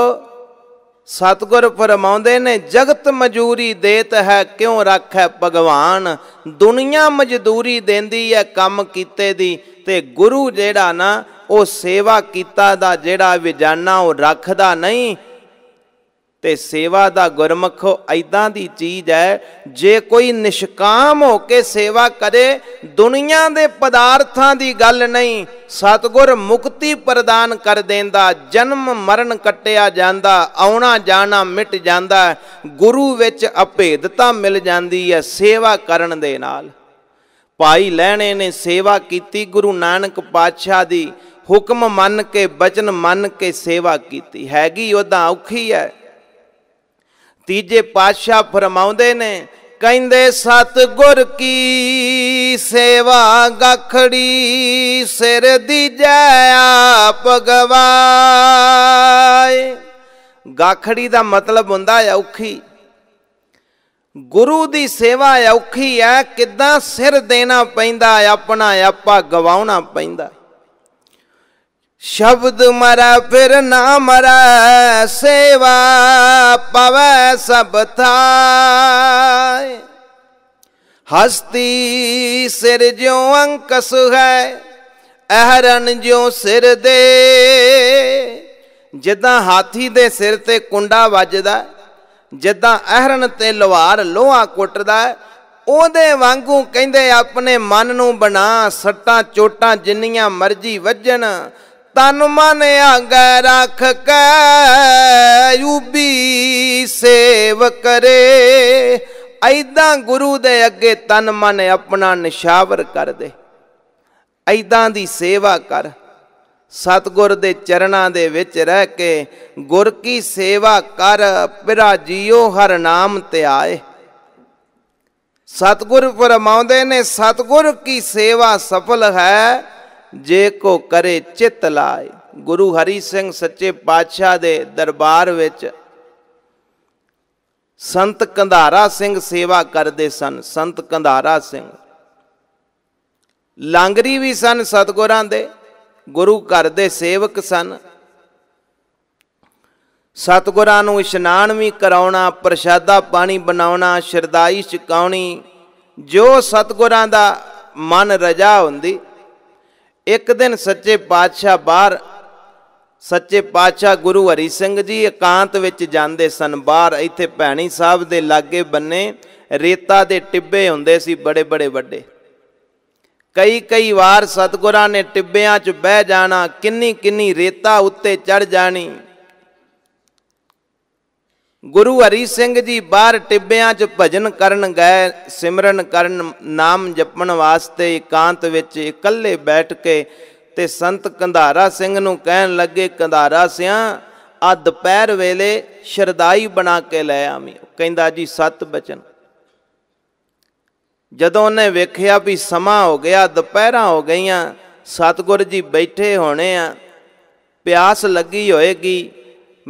ਸਤਗੁਰ ਫਰਮਾਉਂਦੇ ਨੇ ਜਗਤ ਮਜੂਰੀ ਦੇਤ ਹੈ ਕਿਉਂ ਰੱਖੈ ਭਗਵਾਨ ਦੁਨੀਆ ਮਜ਼ਦੂਰੀ ਦਿੰਦੀ ਹੈ ਕੰਮ ਕੀਤੇ ਦੀ ਤੇ ਗੁਰੂ ਜਿਹੜਾ ਨਾ ਉਹ ਸੇਵਾ ਕੀਤਾ ਦਾ ਜਿਹੜਾ ਵਿਜਾਨਾ ਉਹ ਰੱਖਦਾ ਨਹੀਂ ਤੇ ਸੇਵਾ ਦਾ ਗੁਰਮਖ ਐਦਾਂ ਦੀ ਚੀਜ਼ ਹੈ ਜੇ ਕੋਈ ਨਿਸ਼ਕਾਮ ਹੋ ਕੇ ਸੇਵਾ ਕਰੇ ਦੁਨੀਆ ਦੇ ਪਦਾਰਥਾਂ ਦੀ ਗੱਲ ਨਹੀਂ ਸਤਗੁਰ ਮੁਕਤੀ ਪ੍ਰਦਾਨ ਕਰ ਦਿੰਦਾ ਜਨਮ ਮਰਨ ਕੱਟਿਆ ਜਾਂਦਾ ਆਉਣਾ ਜਾਣਾ ਮਿਟ ਜਾਂਦਾ ਗੁਰੂ ਵਿੱਚ ਅਭੇਦਤਾ ਮਿਲ ਜਾਂਦੀ ਹੈ ਸੇਵਾ ਕਰਨ ਦੇ ਨਾਲ ਭਾਈ ਲੈਣੇ ਨੇ ਸੇਵਾ ਕੀਤੀ ਗੁਰੂ ਨਾਨਕ ਪਾਤਸ਼ਾਹ ਦੀ ਹੁਕਮ ਮੰਨ ਕੇ ਬਚਨ ਮੰਨ ਕੇ ਸੇਵਾ ਕੀਤੀ ਹੈਗੀ ਉਹਦਾ ਔਖੀ ਹੈ ਤੀਜੇ ਪਾਤਸ਼ਾਹ ਫਰਮਾਉਂਦੇ ਨੇ ਕਹਿੰਦੇ ਸਤ ਗੁਰ ਕੀ ਸੇਵਾ ਗਖੜੀ ਸਿਰ ਦੀ ਜੈ ਆਪ ਗਵਾਏ ਗਖੜੀ ਦਾ ਮਤਲਬ ਹੁੰਦਾ ਹੈ ਔਖੀ ਗੁਰੂ ਦੀ ਸੇਵਾ ਔਖੀ ਹੈ ਕਿਦਾਂ ਸਿਰ ਦੇਣਾ ਪੈਂਦਾ ਆਪਣਾ ਆਪਾ ਗਵਾਉਣਾ ਪੈਂਦਾ ਸ਼ਬਦ ਮਰੈ ਫਿਰ ਨਾ ਮਰੈ ਸੇਵਾ ਪਵੈ ਸਭ ਥਾਈ ਹਸਤੀ ਸਿਰ ਜਿਉ ਅੰਕਸ ਹੈ ਅਹਰਨ ਜਿਉ ਸਿਰ ਦੇ ਜਿੱਦਾਂ ਹਾਥੀ ਦੇ ਸਿਰ ਤੇ ਕੁੰਡਾ ਵੱਜਦਾ ਜਿੱਦਾਂ ਅਹਰਨ ਤੇ ਲੋਹਾਰ ਲੋਹਾ ਕੁੱਟਦਾ ਉਹਦੇ ਵਾਂਗੂ ਕਹਿੰਦੇ ਆਪਣੇ ਮਨ ਨੂੰ ਬਣਾ ਸੱਟਾਂ ਚੋਟਾਂ ਜਿੰਨੀਆਂ ਮਰਜ਼ੀ ਵੱਜਣ ਤਨ ਮਨ ਆਗੈ ਰੱਖ ਕੈ ਯੂਬੀ ਸੇਵ ਕਰੇ ਐਦਾਂ ਗੁਰੂ ਦੇ ਅੱਗੇ ਤਨ ਮਨ ਆਪਣਾ ਨਿਸ਼ਾਵਰ ਕਰ ਦੇ ਐਦਾਂ ਦੀ ਸੇਵਾ ਕਰ ਸਤਗੁਰ ਦੇ ਚਰਨਾਂ ਦੇ ਵਿੱਚ ਰਹਿ ਕੇ ਗੁਰ ਕੀ ਸੇਵਾ ਕਰ ਪਿਰਾ ਜਿਉ ਹਰ ਨਾਮ ਤੇ ਆਏ ਸਤਗੁਰ ਫਰਮਾਉਂਦੇ ਨੇ ਸਤਗੁਰ ਕੀ ਸੇਵਾ ਸਫਲ ਹੈ ਜੇ ਕੋ ਕਰੇ ਚਿਤ ਲਾਏ ਗੁਰੂ ਹਰੀ ਸਿੰਘ ਸੱਚੇ ਪਾਤਸ਼ਾਹ ਦੇ ਦਰਬਾਰ ਵਿੱਚ ਸੰਤ ਕੰਧਾਰਾ ਸਿੰਘ ਸੇਵਾ ਕਰਦੇ ਸਨ ਸੰਤ ਕੰਧਾਰਾ ਸਿੰਘ ਲਾਂਗਰੀ ਵੀ ਸਨ ਸਤਗੁਰਾਂ ਦੇ ਗੁਰੂ ਘਰ ਦੇ ਸੇਵਕ ਸਨ ਸਤਗੁਰਾਂ ਨੂੰ ਇਸ਼ਨਾਨ ਵੀ ਕਰਾਉਣਾ ਪ੍ਰਸ਼ਾਦਾ ਪਾਣੀ ਬਣਾਉਣਾ ਸ਼ਰਦਾਈ ਚਕਾਉਣੀ ਜੋ ਸਤਗੁਰਾਂ ਦਾ ਮਨ ਰਜਾ ਹੁੰਦੀ ਇੱਕ ਦਿਨ ਸੱਚੇ ਪਾਤਸ਼ਾਹ ਬਾਹਰ ਸੱਚੇ ਪਾਤਸ਼ਾਹ ਗੁਰੂ ਹਰੀ ਸਿੰਘ ਜੀ ਇਕਾਂਤ ਵਿੱਚ ਜਾਂਦੇ ਸਨ ਬਾਹਰ ਇੱਥੇ ਭੈਣੀ ਸਾਹਿਬ ਦੇ ਲਾਗੇ ਬੰਨੇ ਰੇਤਾ ਦੇ ਟਿੱਬੇ ਹੁੰਦੇ ਸੀ ਬੜੇ ਬੜੇ ਵੱਡੇ ਕਈ ਕਈ ਵਾਰ ਸਤਗੁਰਾਂ ਨੇ ਟਿੱਬਿਆਂ 'ਚ ਬਹਿ ਜਾਣਾ ਕਿੰਨੀ ਕਿੰਨੀ ਰੇਤਾ ਉੱਤੇ ਚੜ ਜਾਣੀ ਗੁਰੂ ਹਰੀ ਸਿੰਘ ਜੀ ਬਾਹਰ ਟਿੱਬਿਆਂ 'ਚ ਭਜਨ ਕਰਨ ਗਏ ਸਿਮਰਨ ਕਰਨ ਨਾਮ ਜਪਣ ਵਾਸਤੇ ਇਕਾਂਤ ਵਿੱਚ ਇਕੱਲੇ ਬੈਠ ਕੇ ਤੇ ਸੰਤ ਕੰਧਾਰਾ ਸਿੰਘ ਨੂੰ ਕਹਿਣ ਲੱਗੇ ਕੰਧਾਰਾ ਸਿਆ ਆ ਦੁਪਹਿਰ ਵੇਲੇ ਸ਼ਰਦਾਈ ਬਣਾ ਕੇ ਲੈ ਆਵੀਂ ਕਹਿੰਦਾ ਜੀ ਸਤ ਬਚਨ ਜਦੋਂ ਉਹਨੇ ਵੇਖਿਆ ਵੀ ਸਮਾਂ ਹੋ ਗਿਆ ਦੁਪਹਿਰਾਂ ਹੋ ਗਈਆਂ ਸਤਗੁਰ ਜੀ ਬੈਠੇ ਹੋਣੇ ਆ ਪਿਆਸ ਲੱਗੀ ਹੋਏਗੀ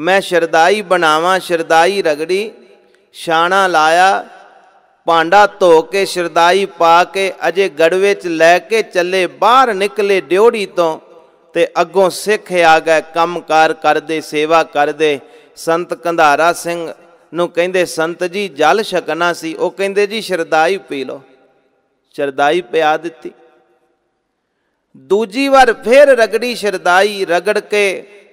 ਮੈਂ ਸ਼ਰਦਾਈ ਬਣਾਵਾਂ ਸ਼ਰਦਾਈ ਰਗੜੀ ਛਾਣਾ ਲਾਇਆ ਭਾਂਡਾ ਧੋ ਕੇ ਸ਼ਰਦਾਈ ਪਾ ਕੇ ਅਜੇ ਗੜਵੇ 'ਚ ਲੈ ਕੇ ਚੱਲੇ ਬਾਹਰ ਨਿਕਲੇ ਡਿਉੜੀ ਤੋਂ ਤੇ ਅੱਗੋਂ ਸਿੱਖ ਆ ਗਏ ਕੰਮਕਾਰ ਕਰਦੇ ਸੇਵਾ ਕਰਦੇ ਸੰਤ ਕੰਧਾਰਾ ਸਿੰਘ ਨੂੰ ਕਹਿੰਦੇ ਸੰਤ ਜੀ ਜਲ ਛਕਣਾ ਸੀ ਉਹ ਕਹਿੰਦੇ ਜੀ ਸ਼ਰਦਾਈ ਪੀ ਲਓ ਸ਼ਰਦਾਈ ਪਿਆ ਦਿੱਤੀ ਦੂਜੀ ਵਾਰ ਫੇਰ ਰਗੜੀ ਸ਼ਰਦਾਈ ਰਗੜ ਕੇ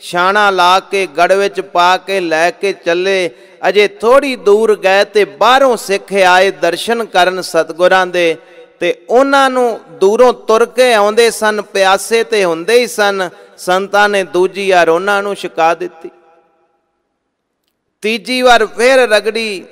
ਛਾਣਾ ਲਾ ਕੇ ਗੜ ਵਿੱਚ ਪਾ ਕੇ ਲੈ ਕੇ ਚੱਲੇ ਅਜੇ ਥੋੜੀ ਦੂਰ ਗਏ ਤੇ ਬਾਹਰੋਂ ਸਿੱਖ ਆਏ ਦਰਸ਼ਨ ਕਰਨ ਸਤਗੁਰਾਂ ਦੇ ਤੇ ਉਹਨਾਂ ਨੂੰ ਦੂਰੋਂ ਤੁਰ ਕੇ ਆਉਂਦੇ ਸਨ ਪਿਆਸੇ ਤੇ ਹੁੰਦੇ ਹੀ ਸਨ ਸੰਤਾਂ ਨੇ ਦੂਜੀ ਵਾਰ ਉਹਨਾਂ ਨੂੰ ਛਕਾ ਦਿੱਤੀ ਤੀਜੀ ਵਾਰ ਫੇਰ ਰਗੜੀ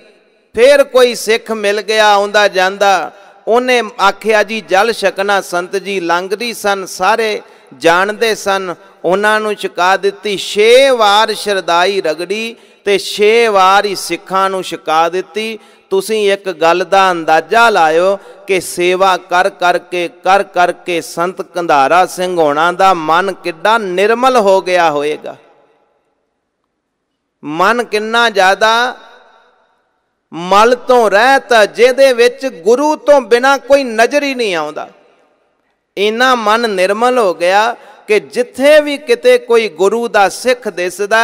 ਫੇਰ ਕੋਈ ਸਿੱਖ ਮਿਲ ਗਿਆ ਆਉਂਦਾ ਜਾਂਦਾ ਉਹਨੇ ਆਖਿਆ ਜੀ ਜਲ ਛਕਣਾ ਸੰਤ ਜੀ ਲੰਘਦੀ ਸਨ ਸਾਰੇ ਜਾਣਦੇ ਸਨ ਉਹਨਾਂ ਨੂੰ ਛਕਾ ਦਿੱਤੀ 6 ਵਾਰ ਸ਼ਰਦਾਈ ਰਗੜੀ ਤੇ 6 ਵਾਰ ਹੀ ਸਿੱਖਾਂ ਨੂੰ ਛਕਾ ਦਿੱਤੀ ਤੁਸੀਂ ਇੱਕ ਗੱਲ ਦਾ ਅੰਦਾਜ਼ਾ ਲਾਇਓ ਕਿ ਸੇਵਾ ਕਰ ਕਰਕੇ ਕਰ ਕਰਕੇ ਸੰਤ ਕੰਧਾਰਾ ਸਿੰਘ ਹੋਣਾ ਦਾ ਮਨ ਕਿੱਡਾ ਨਿਰਮਲ ਹੋ ਗਿਆ ਹੋਵੇਗਾ ਮਨ ਕਿੰਨਾ ਜ਼ਿਆਦਾ ਮਲ ਤੋਂ ਰਹਿਤ ਜਿਹਦੇ ਵਿੱਚ ਗੁਰੂ ਤੋਂ ਬਿਨਾ ਕੋਈ ਨਜ਼ਰ ਹੀ ਨਹੀਂ ਆਉਂਦਾ ਇਨਾ ਮਨ ਨਿਰਮਲ ਹੋ ਗਿਆ ਕਿ ਜਿੱਥੇ ਵੀ ਕਿਤੇ ਕੋਈ ਗੁਰੂ ਦਾ ਸਿੱਖ ਦਿਸਦਾ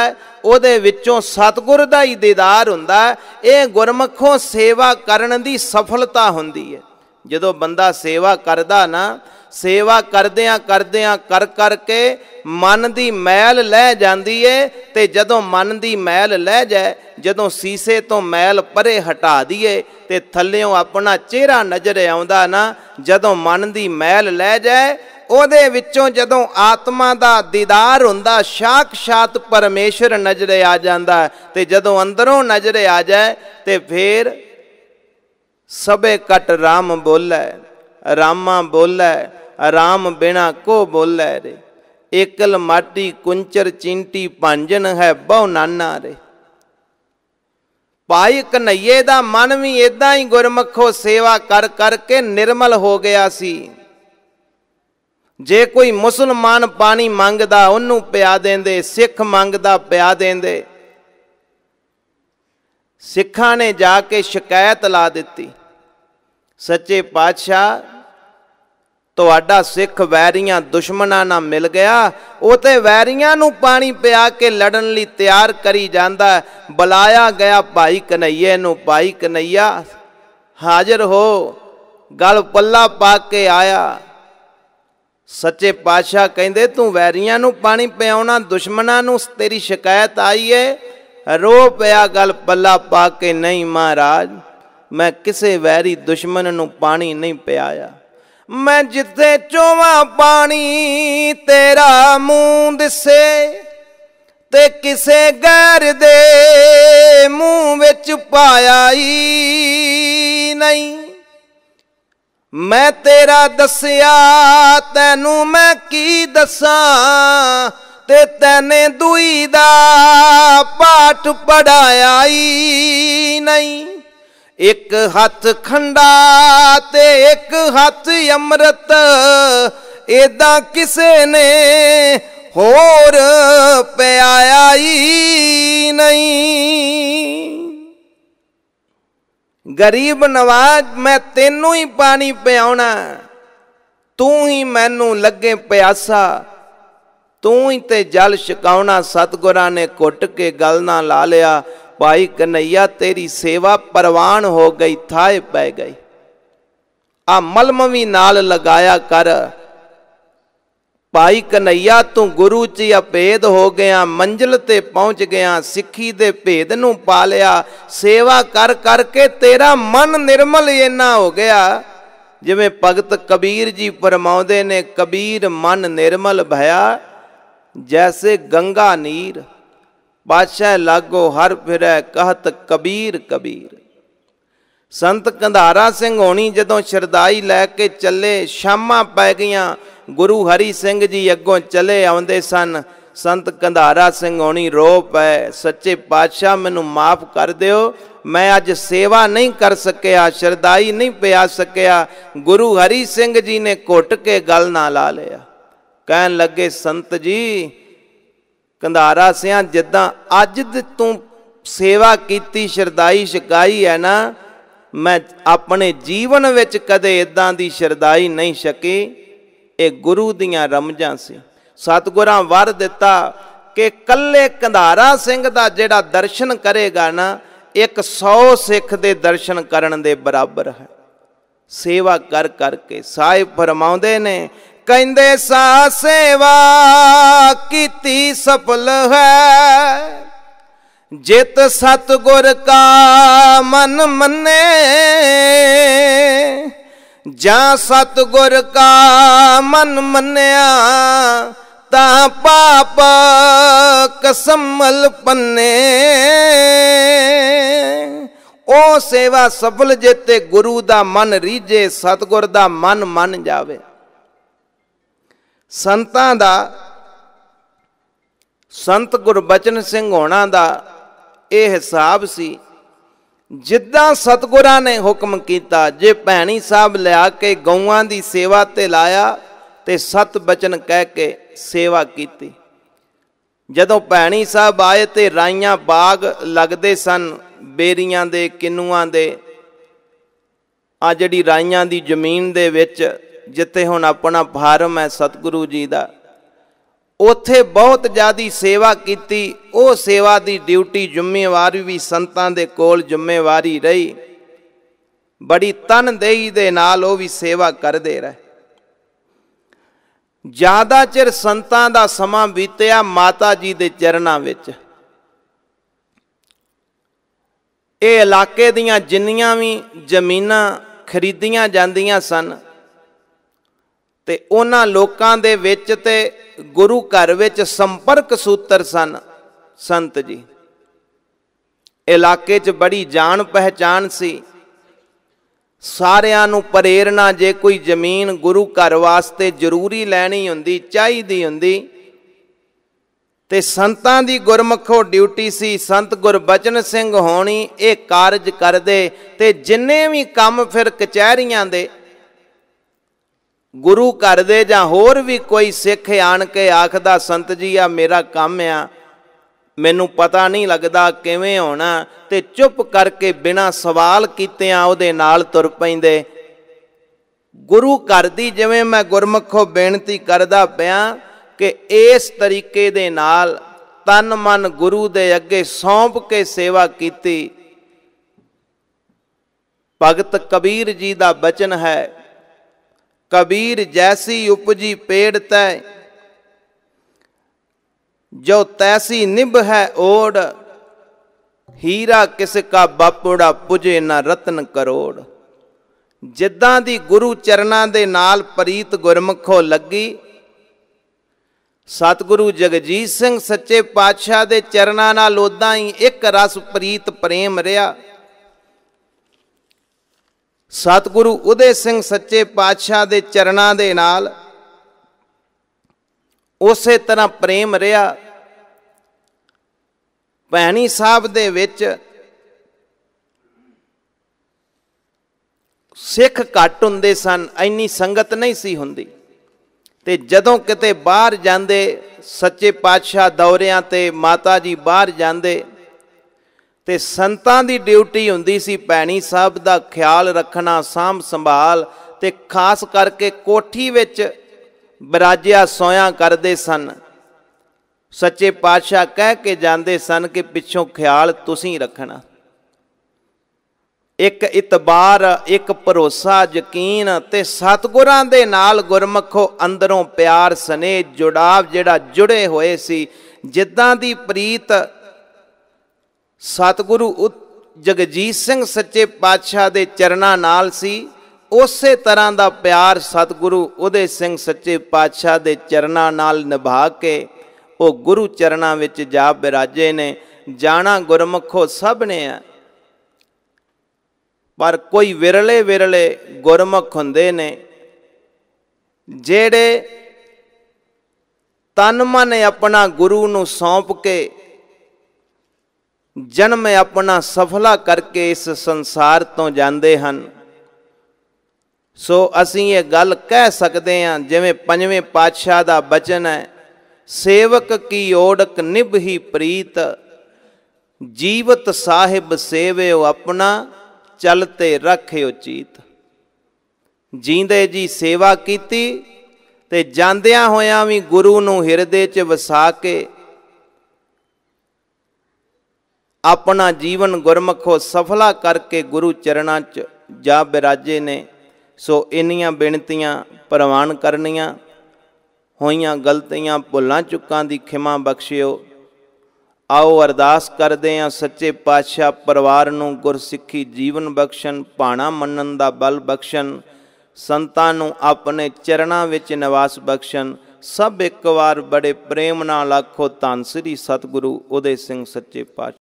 ਉਹਦੇ ਵਿੱਚੋਂ ਸਤਗੁਰ ਦਾ ਹੀ ਦੀਦਾਰ ਹੁੰਦਾ ਇਹ ਗੁਰਮਖੋਂ ਸੇਵਾ ਕਰਨ ਦੀ ਸਫਲਤਾ ਹੁੰਦੀ ਹੈ ਜਦੋਂ ਬੰਦਾ ਸੇਵਾ ਕਰਦਾ ਨਾ ਸੇਵਾ ਕਰਦਿਆਂ ਕਰਦਿਆਂ ਕਰ ਕਰਕੇ ਮਨ ਦੀ ਮੈਲ ਲੈ ਜਾਂਦੀ ਏ ਤੇ ਜਦੋਂ ਮਨ ਦੀ ਮੈਲ ਲੈ ਜਾਏ ਜਦੋਂ ਸੀਸੇ ਤੋਂ ਮੈਲ ਪਰੇ ਹਟਾ ਦਈਏ ਤੇ ਥੱਲਿਓਂ ਆਪਣਾ ਚਿਹਰਾ ਨਜ਼ਰ ਆਉਂਦਾ ਨਾ ਜਦੋਂ ਮਨ ਦੀ ਮੈਲ ਲੈ ਜਾਏ ਉਹਦੇ ਵਿੱਚੋਂ ਜਦੋਂ ਆਤਮਾ ਦਾ ਦੀਦਾਰ ਹੁੰਦਾ ਸਾਖਸ਼ਾਤ ਪਰਮੇਸ਼ਰ ਨਜ਼ਰ ਆ ਜਾਂਦਾ ਤੇ ਜਦੋਂ ਅੰਦਰੋਂ ਨਜ਼ਰ ਆ ਜਾਏ ਤੇ ਫੇਰ ਸਭੇ ਕਟ ਰਾਮ ਬੋਲੇ ਰਾਮਾ ਬੋਲੇ ਰਾਮ ਬਿਨਾ ਕੋ ਬੋਲੇ ਰੇ ਇਕਲ ਮਾਟੀ ਕੁੰਚਰ ਚਿੰਟੀ ਭਾਂਜਨ ਹੈ ਬਹੁ ਨਾਨਾ ਰੇ ਭਾਈ ਕਨਈਏ ਦਾ ਮਨ ਵੀ ਇਦਾਂ ਹੀ ਗੁਰਮਖੋ ਸੇਵਾ ਕਰ ਕਰਕੇ ਨਿਰਮਲ ਹੋ ਗਿਆ ਸੀ ਜੇ ਕੋਈ ਮੁਸਲਮਾਨ ਪਾਣੀ ਮੰਗਦਾ ਉਹਨੂੰ ਪਿਆ ਦੇਂਦੇ ਸਿੱਖ ਮੰਗਦਾ ਪਿਆ ਦੇਂਦੇ ਸਿੱਖਾਂ ਨੇ ਜਾ ਕੇ ਸ਼ਿਕਾਇਤ ਲਾ ਦਿੱਤੀ ਸੱਚੇ ਪਾਤਸ਼ਾਹ ਤੁਹਾਡਾ ਸਿੱਖ ਵੈਰੀਆਂ ਦੁਸ਼ਮਣਾਂ ਨਾਲ ਮਿਲ ਗਿਆ ਉਹ ਤੇ ਵੈਰੀਆਂ ਨੂੰ ਪਾਣੀ ਪਿਆ ਕੇ ਲੜਨ ਲਈ ਤਿਆਰ ਕਰੀ ਜਾਂਦਾ ਬੁਲਾਇਆ ਗਿਆ ਭਾਈ ਕਨਈਏ ਨੂੰ ਭਾਈ ਕਨਈਆ ਹਾਜ਼ਰ ਹੋ ਗਲ ਪੱਲਾ ਪਾ ਕੇ ਆਇਆ ਸੱਚੇ ਪਾਤਸ਼ਾਹ ਕਹਿੰਦੇ ਤੂੰ ਵੈਰੀਆਂ ਨੂੰ ਪਾਣੀ ਪਿਆਉਣਾ ਦੁਸ਼ਮਣਾਂ ਨੂੰ ਤੇਰੀ ਸ਼ਿਕਾਇਤ ਆਈ ਏ ਰੋ ਪਿਆ ਗਲ ਪੱਲਾ ਪਾ ਕੇ ਨਹੀਂ ਮਹਾਰਾਜ ਮੈਂ ਕਿਸੇ ਵੈਰੀ ਦੁਸ਼ਮਣ ਨੂੰ ਪਾਣੀ ਨਹੀਂ ਪਿਆਇਆ ਮੈਂ ਜਿੱਥੇ ਚੋਵਾ ਪਾਣੀ ਤੇਰਾ ਮੂੰਹ ਦਿਸੇ ਤੇ ਕਿਸੇ ਗੈਰ ਦੇ ਮੂੰਹ ਵਿੱਚ ਪਾਇਆ ਹੀ ਨਹੀਂ ਮੈਂ ਤੇਰਾ ਦੱਸਿਆ ਤੈਨੂੰ ਮੈਂ ਕੀ ਦੱਸਾਂ ਤੇ ਤੈਨੇ ਦੁਈ ਦਾ ਪਾਠ ਪੜਾਇਆ ਹੀ ਨਹੀਂ ਇੱਕ ਹੱਥ ਖੰਡਾ ਤੇ ਇੱਕ ਹੱਥ ਅੰਮ੍ਰਿਤ ਇਦਾਂ ਕਿਸੇ ਨੇ ਹੋਰ ਪਿਆਇਆ ਹੀ ਨਹੀਂ ਗਰੀਬ ਨਵਾਜ਼ ਮੈਂ ਤੈਨੂੰ ਹੀ ਪਾਣੀ ਪਿਆਉਣਾ ਤੂੰ ਹੀ ਮੈਨੂੰ ਲੱਗੇ ਪਿਆਸਾ ਤੂੰ ਹੀ ਤੇ ਜਲ ਛਕਾਉਣਾ ਸਤਗੁਰਾਂ ਨੇ ਘੁੱਟ ਕੇ ਗਲ ਨਾ ਲਾ ਲਿਆ ਭਾਈ ਕਨਈਆ ਤੇਰੀ ਸੇਵਾ ਪਰਵਾਨ ਹੋ ਗਈ ਥਾਏ ਪੈ ਗਈ ਆ ਮਲਮਵੀ ਨਾਲ ਲਗਾਇਆ ਕਰ कर ਭਾਈ ਕਨਈਆ ਤੂੰ ਗੁਰੂ 'ਚ ਅਪੇਦ ਹੋ ਗਿਆ ਮੰਜ਼ਲ ਤੇ ਪਹੁੰਚ ਗਿਆ ਸਿੱਖੀ ਦੇ ਭੇਦ ਨੂੰ ਪਾ ਲਿਆ ਸੇਵਾ ਕਰ ਕਰਕੇ ਤੇਰਾ ਮਨ ਨਿਰਮਲ ਇਨਾ ਹੋ ਗਿਆ ਜਿਵੇਂ ਭਗਤ ਕਬੀਰ ਜੀ ਫਰਮਾਉਂਦੇ ਨੇ ਕਬੀਰ ਮਨ ਨਿਰਮਲ ਭਇਆ ਜੈਸੇ ਗੰਗਾ ਨੀਰ ਬਾਦਸ਼ਾਹ ਲਾਗੋ ਹਰ ਫਿਰੈ ਕਹਤ ਕਬੀਰ ਕਬੀਰ ਸੰਤ ਕੰਧਾਰਾ ਸਿੰਘ ਹੋਣੀ ਜਦੋਂ ਸ਼ਰਦਾਈ ਲੈ ਕੇ ਚੱਲੇ ਸ਼ਾਮਾਂ ਪੈ ਗਈਆਂ ਗੁਰੂ ਹਰੀ ਸਿੰਘ ਜੀ ਅੱਗੋਂ ਚਲੇ ਆਉਂਦੇ ਸਨ ਸੰਤ ਕੰਧਾਰਾ ਸਿੰਘ ਹੋਣੀ ਰੋ ਪਏ ਸੱਚੇ ਪਾਤਸ਼ਾਹ ਮੈਨੂੰ ਮਾਫ ਕਰ ਦਿਓ ਮੈਂ ਅੱਜ ਸੇਵਾ ਨਹੀਂ ਕਰ ਸਕਿਆ ਸ਼ਰਦਾਈ ਨਹੀਂ ਪਿਆ ਸਕਿਆ ਗੁਰੂ ਹਰੀ ਸਿੰਘ ਜੀ ਨੇ ਘੁੱਟ ਕੇ ਗੱਲ ਨਾ ਲਾ ਲਿਆ ਕਹਿਣ ਲੱਗੇ ਸੰਤ ਜੀ ਕੰਧਾਰਾ ਸਿਆਂ ਜਿੱਦਾਂ ਅੱਜ ਤੂੰ ਸੇਵਾ ਕੀਤੀ ਸ਼ਰਦਾਈ ਸ਼ਿਕਾਈ ਹੈ ਨਾ ਮੈਂ ਆਪਣੇ ਜੀਵਨ ਵਿੱਚ ਕਦੇ ਇਦਾਂ ਦੀ ਸ਼ਰਦਾਈ ਨਹੀਂ ਸ਼ਕੀ ਇਹ ਗੁਰੂ ਦੀਆਂ ਰਮਜਾਂ ਸੀ ਸਤਗੁਰਾਂ ਵਰ ਦਿੱਤਾ ਕਿ ਕੱਲੇ ਕੰਧਾਰਾ ਸਿੰਘ ਦਾ ਜਿਹੜਾ ਦਰਸ਼ਨ ਕਰੇਗਾ ਨਾ 100 ਸਿੱਖ ਦੇ ਦਰਸ਼ਨ ਕਰਨ ਦੇ ਬਰਾਬਰ ਹੈ ਸੇਵਾ ਕਰ ਕਰਕੇ ਸਾਹਿਬ ਫਰਮਾਉਂਦੇ ਨੇ ਕਹਿੰਦੇ ਸਾ ਸੇਵਾ ਕੀਤੀ ਸਫਲ ਹੈ ਜਿਤ ਸਤ ਗੁਰ ਕਾ ਮਨ ਮੰਨੇ ਜਾਂ ਸਤ ਗੁਰ ਕਾ ਮਨ ਮੰਨਿਆ ਤਾਂ ਪਾਪ ਕਸਮਲ ਪੰਨੇ ਉਹ ਸੇਵਾ ਸਫਲ ਜਿਤੇ ਗੁਰੂ ਦਾ ਮਨ ਰੀਜੇ ਸਤਗੁਰ ਦਾ ਮਨ ਮੰਨ ਜਾਵੇ ਸੰਤਾਂ ਦਾ ਸੰਤ ਗੁਰਬਚਨ ਸਿੰਘ ਹੋਣਾ ਦਾ ਇਹ ਹਿਸਾਬ ਸੀ ਜਿੱਦਾਂ ਸਤਗੁਰਾਂ ਨੇ ਹੁਕਮ ਕੀਤਾ ਜੇ ਭੈਣੀ ਸਾਹਿਬ ਲਿਆ ਕੇ ਗਊਆਂ ਦੀ ਸੇਵਾ ਤੇ ਲਾਇਆ ਤੇ ਸਤ ਬਚਨ ਕਹਿ ਕੇ ਸੇਵਾ ਕੀਤੀ ਜਦੋਂ ਭੈਣੀ ਸਾਹਿਬ ਆਏ ਤੇ ਰਾਈਆਂ ਬਾਗ ਲੱਗਦੇ ਸਨ ਬੇਰੀਆਂ ਦੇ ਕਿੰਨੂਆਂ ਦੇ ਆ ਜਿਹੜੀ ਰਾਈਆਂ ਦੀ ਜ਼ਮੀਨ ਦੇ ਵਿੱਚ ਜਿੱਥੇ ਹੁਣ ਆਪਣਾ ਫਾਰਮ ਹੈ ਸਤਿਗੁਰੂ ਜੀ ਦਾ ਉਥੇ ਬਹੁਤ ਜ਼ਿਆਦੀ ਸੇਵਾ ਕੀਤੀ ਉਹ ਸੇਵਾ ਦੀ ਡਿਊਟੀ ਜ਼ਿੰਮੇਵਾਰੀ ਵੀ ਸੰਤਾਂ ਦੇ ਕੋਲ ਜ਼ਿੰਮੇਵਾਰੀ ਰਹੀ ਬੜੀ ਤਨਦੇਹੀ ਦੇ ਨਾਲ ਉਹ ਵੀ ਸੇਵਾ ਕਰਦੇ ਰਹੇ ਜ਼ਿਆਦਾ ਚਿਰ ਸੰਤਾਂ ਦਾ ਸਮਾਂ ਬੀਤਿਆ ਮਾਤਾ ਜੀ ਦੇ ਚਰਨਾਂ ਵਿੱਚ ਇਹ ਇਲਾਕੇ ਦੀਆਂ ਜਿੰਨੀਆਂ ਵੀ ਜ਼ਮੀਨਾਂ ਖਰੀਦੀਆਂ ਜਾਂਦੀਆਂ ਸਨ ਤੇ ਉਹਨਾਂ ਲੋਕਾਂ ਦੇ ਵਿੱਚ ਤੇ ਗੁਰੂ ਘਰ ਵਿੱਚ ਸੰਪਰਕ ਸੂਤਰ ਸਨ ਸੰਤ ਜੀ ਇਲਾਕੇ 'ਚ ਬੜੀ ਜਾਣ ਪਹਿਚਾਨ ਸੀ ਸਾਰਿਆਂ ਨੂੰ ਪ੍ਰੇਰਣਾ ਜੇ ਕੋਈ ਜ਼ਮੀਨ ਗੁਰੂ ਘਰ ਵਾਸਤੇ ਜ਼ਰੂਰੀ ਲੈਣੀ ਹੁੰਦੀ ਚਾਹੀਦੀ ਹੁੰਦੀ ਤੇ ਸੰਤਾਂ ਦੀ ਗੁਰਮਖੋ ਡਿਊਟੀ ਸੀ ਸੰਤ ਗੁਰਬਚਨ ਸਿੰਘ ਹੋਣੀ ਇਹ ਕਾਰਜ ਕਰਦੇ ਤੇ ਜਿੰਨੇ ਵੀ ਕੰਮ ਫਿਰ ਕਚਹਿਰੀਆਂ ਦੇ ਗੁਰੂ ਘਰ ਦੇ ਜਾਂ ਹੋਰ ਵੀ ਕੋਈ ਸਿੱਖ ਆਣ ਕੇ ਆਖਦਾ ਸੰਤ ਜੀ ਆ ਮੇਰਾ ਕੰਮ ਆ ਮੈਨੂੰ ਪਤਾ ਨਹੀਂ ਲੱਗਦਾ ਕਿਵੇਂ ਹੋਣਾ ਤੇ ਚੁੱਪ ਕਰਕੇ ਬਿਨਾ ਸਵਾਲ ਕੀਤਿਆਂ ਉਹਦੇ ਨਾਲ ਤੁਰ ਪੈਂਦੇ ਗੁਰੂ ਘਰ ਦੀ ਜਿਵੇਂ ਮੈਂ ਗੁਰਮਖੋ ਬੇਨਤੀ ਕਰਦਾ ਪਿਆ ਕਿ ਇਸ ਤਰੀਕੇ ਦੇ ਨਾਲ ਤਨ ਮਨ ਗੁਰੂ ਦੇ ਅੱਗੇ ਸੌਂਪ ਕੇ ਸੇਵਾ ਕੀਤੀ ਭਗਤ ਕਬੀਰ ਜੀ ਦਾ ਬਚਨ ਹੈ ਕਬੀਰ ਜੈਸੀ ਉਪਜੀ ਪੇੜ ਤੈ ਜੋ ਤੈਸੀ ਨਿਭ ਹੈ ਓੜ ਹੀਰਾ ਕਿਸ ਕਾ ਬਾਪੜਾ ਪੁਜੇ ਨਾ ਰਤਨ ਕਰੋੜ ਜਿੱਦਾਂ ਦੀ ਗੁਰੂ ਚਰਨਾਂ ਦੇ ਨਾਲ ਪ੍ਰੀਤ ਗੁਰਮਖੋ ਲੱਗੀ ਸਤਿਗੁਰੂ ਜਗਜੀਤ ਸਿੰਘ ਸੱਚੇ ਪਾਤਸ਼ਾਹ ਦੇ ਚਰਨਾਂ ਨਾਲ ਉਦਾਂ ਹੀ ਇੱਕ ਰਸ ਪ੍ਰੀਤ ਪ੍ਰੇਮ ਰਿਆ ਸਤਿਗੁਰੂ ਉਦੇ ਸਿੰਘ ਸੱਚੇ ਪਾਤਸ਼ਾਹ ਦੇ ਚਰਨਾਂ ਦੇ ਨਾਲ ਉਸੇ ਤਰ੍ਹਾਂ ਪ੍ਰੇਮ ਰਿਹਾ ਭੈਣੀ ਸਾਹਿਬ ਦੇ ਵਿੱਚ ਸਿੱਖ ਘੱਟ ਹੁੰਦੇ ਸਨ ਐਨੀ ਸੰਗਤ ਨਹੀਂ ਸੀ ਹੁੰਦੀ ਤੇ ਜਦੋਂ ਕਿਤੇ ਬਾਹਰ ਜਾਂਦੇ ਸੱਚੇ ਪਾਤਸ਼ਾਹ ਦੌਰਿਆਂ ਤੇ ਮਾਤਾ ਜੀ ਬਾਹਰ ਜਾਂਦੇ ਤੇ ਸੰਤਾਂ ਦੀ ਡਿਊਟੀ ਹੁੰਦੀ ਸੀ ਪੈਣੀ ਸਾਹਿਬ ਦਾ ਖਿਆਲ ਰੱਖਣਾ ਸਾਂਭ ਸੰਭਾਲ ਤੇ ਖਾਸ ਕਰਕੇ ਕੋਠੀ ਵਿੱਚ ਬਰਾਜਿਆ ਸੋਇਆ ਕਰਦੇ ਸਨ ਸੱਚੇ ਪਾਤਸ਼ਾਹ ਕਹਿ ਕੇ ਜਾਂਦੇ ਸਨ ਕਿ ਪਿੱਛੋਂ ਖਿਆਲ ਤੁਸੀਂ ਰੱਖਣਾ ਇੱਕ ਇਤਬਾਰ ਇੱਕ ਭਰੋਸਾ ਯਕੀਨ ਤੇ ਸਤਗੁਰਾਂ ਦੇ ਨਾਲ ਗੁਰਮਖੋ ਅੰਦਰੋਂ ਪਿਆਰ ਸਨੇਹ ਜੁੜਾਵ ਜਿਹੜਾ ਜੁੜੇ ਹੋਏ ਸੀ ਜਿੱਦਾਂ ਦੀ ਪ੍ਰੀਤ ਸਤਿਗੁਰੂ ਜਗਜੀਤ ਸਿੰਘ ਸੱਚੇ ਪਾਤਸ਼ਾਹ ਦੇ ਚਰਨਾਂ ਨਾਲ ਸੀ ਉਸੇ ਤਰ੍ਹਾਂ ਦਾ ਪਿਆਰ ਸਤਿਗੁਰੂ ਉਹਦੇ ਸਿੰਘ ਸੱਚੇ ਪਾਤਸ਼ਾਹ ਦੇ ਚਰਨਾਂ ਨਾਲ ਨਿਭਾ ਕੇ ਉਹ ਗੁਰੂ ਚਰਨਾਂ ਵਿੱਚ ਜਾ ਬਿਰਾਜੇ ਨੇ ਜਾਣਾ ਗੁਰਮਖੋ ਸਭ ਨੇ ਆ ਪਰ ਕੋਈ ਵਿਰਲੇ ਵਿਰਲੇ ਗੁਰਮਖ ਹੁੰਦੇ ਨੇ ਜਿਹੜੇ ਤਨ ਮਨ ਆਪਣਾ ਗੁਰੂ ਨੂੰ ਸੌਂਪ ਕੇ ਜਨਮ ਆਪਣਾ ਸਫਲਾ ਕਰਕੇ ਇਸ ਸੰਸਾਰ ਤੋਂ ਜਾਂਦੇ ਹਨ ਸੋ ਅਸੀਂ ਇਹ ਗੱਲ ਕਹਿ ਸਕਦੇ ਹਾਂ ਜਿਵੇਂ ਪੰਜਵੇਂ ਪਾਤਸ਼ਾਹ ਦਾ ਬਚਨ ਹੈ ਸੇਵਕ ਕੀ ਓੜਕ ਨਿਭਹੀ ਪ੍ਰੀਤ ਜੀਵਤ ਸਾਹਿਬ ਸੇਵਿਓ ਆਪਣਾ ਚਲਤੇ ਰੱਖਿਓ ਚੀਤ ਜੀਂਦੇ ਜੀ ਸੇਵਾ ਕੀਤੀ ਤੇ ਜਾਂਦਿਆਂ ਹੋਇਆਂ ਵੀ ਗੁਰੂ ਨੂੰ ਹਿਰਦੇ 'ਚ ਵਸਾ ਕੇ ਆਪਣਾ ਜੀਵਨ ਗੁਰਮਖੋ ਸਫਲਾ ਕਰਕੇ ਗੁਰੂ ਚਰਣਾ 'ਚ ਜਾ ਬਿਰਾਜੇ ਨੇ ਸੋ ਇਨੀਆਂ ਬੇਨਤੀਆਂ ਪ੍ਰਵਾਨ ਕਰਨੀਆਂ ਹੋਈਆਂ ਗਲਤੀਆਂ ਭੁੱਲਾਂ ਚੁੱਕਾਂ ਦੀ ਖਿਮਾ ਬਖਸ਼ਿਓ ਆਓ ਅਰਦਾਸ ਕਰਦੇ ਆ ਸੱਚੇ ਪਾਤਸ਼ਾਹ ਪਰਿਵਾਰ ਨੂੰ ਗੁਰਸਿੱਖੀ ਜੀਵਨ ਬਖਸ਼ਣ ਭਾਣਾ ਮੰਨਣ ਦਾ ਬਲ ਬਖਸ਼ਣ ਸੰਤਾਂ ਨੂੰ ਆਪਣੇ ਚਰਣਾ ਵਿੱਚ ਨਿਵਾਸ ਬਖਸ਼ਣ ਸਭ ਇੱਕ ਵਾਰ ਬੜੇ ਪ੍ਰੇਮ ਨਾਲ ਆਖੋ ਧੰਨ ਸ੍ਰੀ ਸਤਿਗੁਰੂ ਉਹਦੇ ਸਿੰਘ ਸੱਚੇ ਪਾਤਸ਼ਾਹ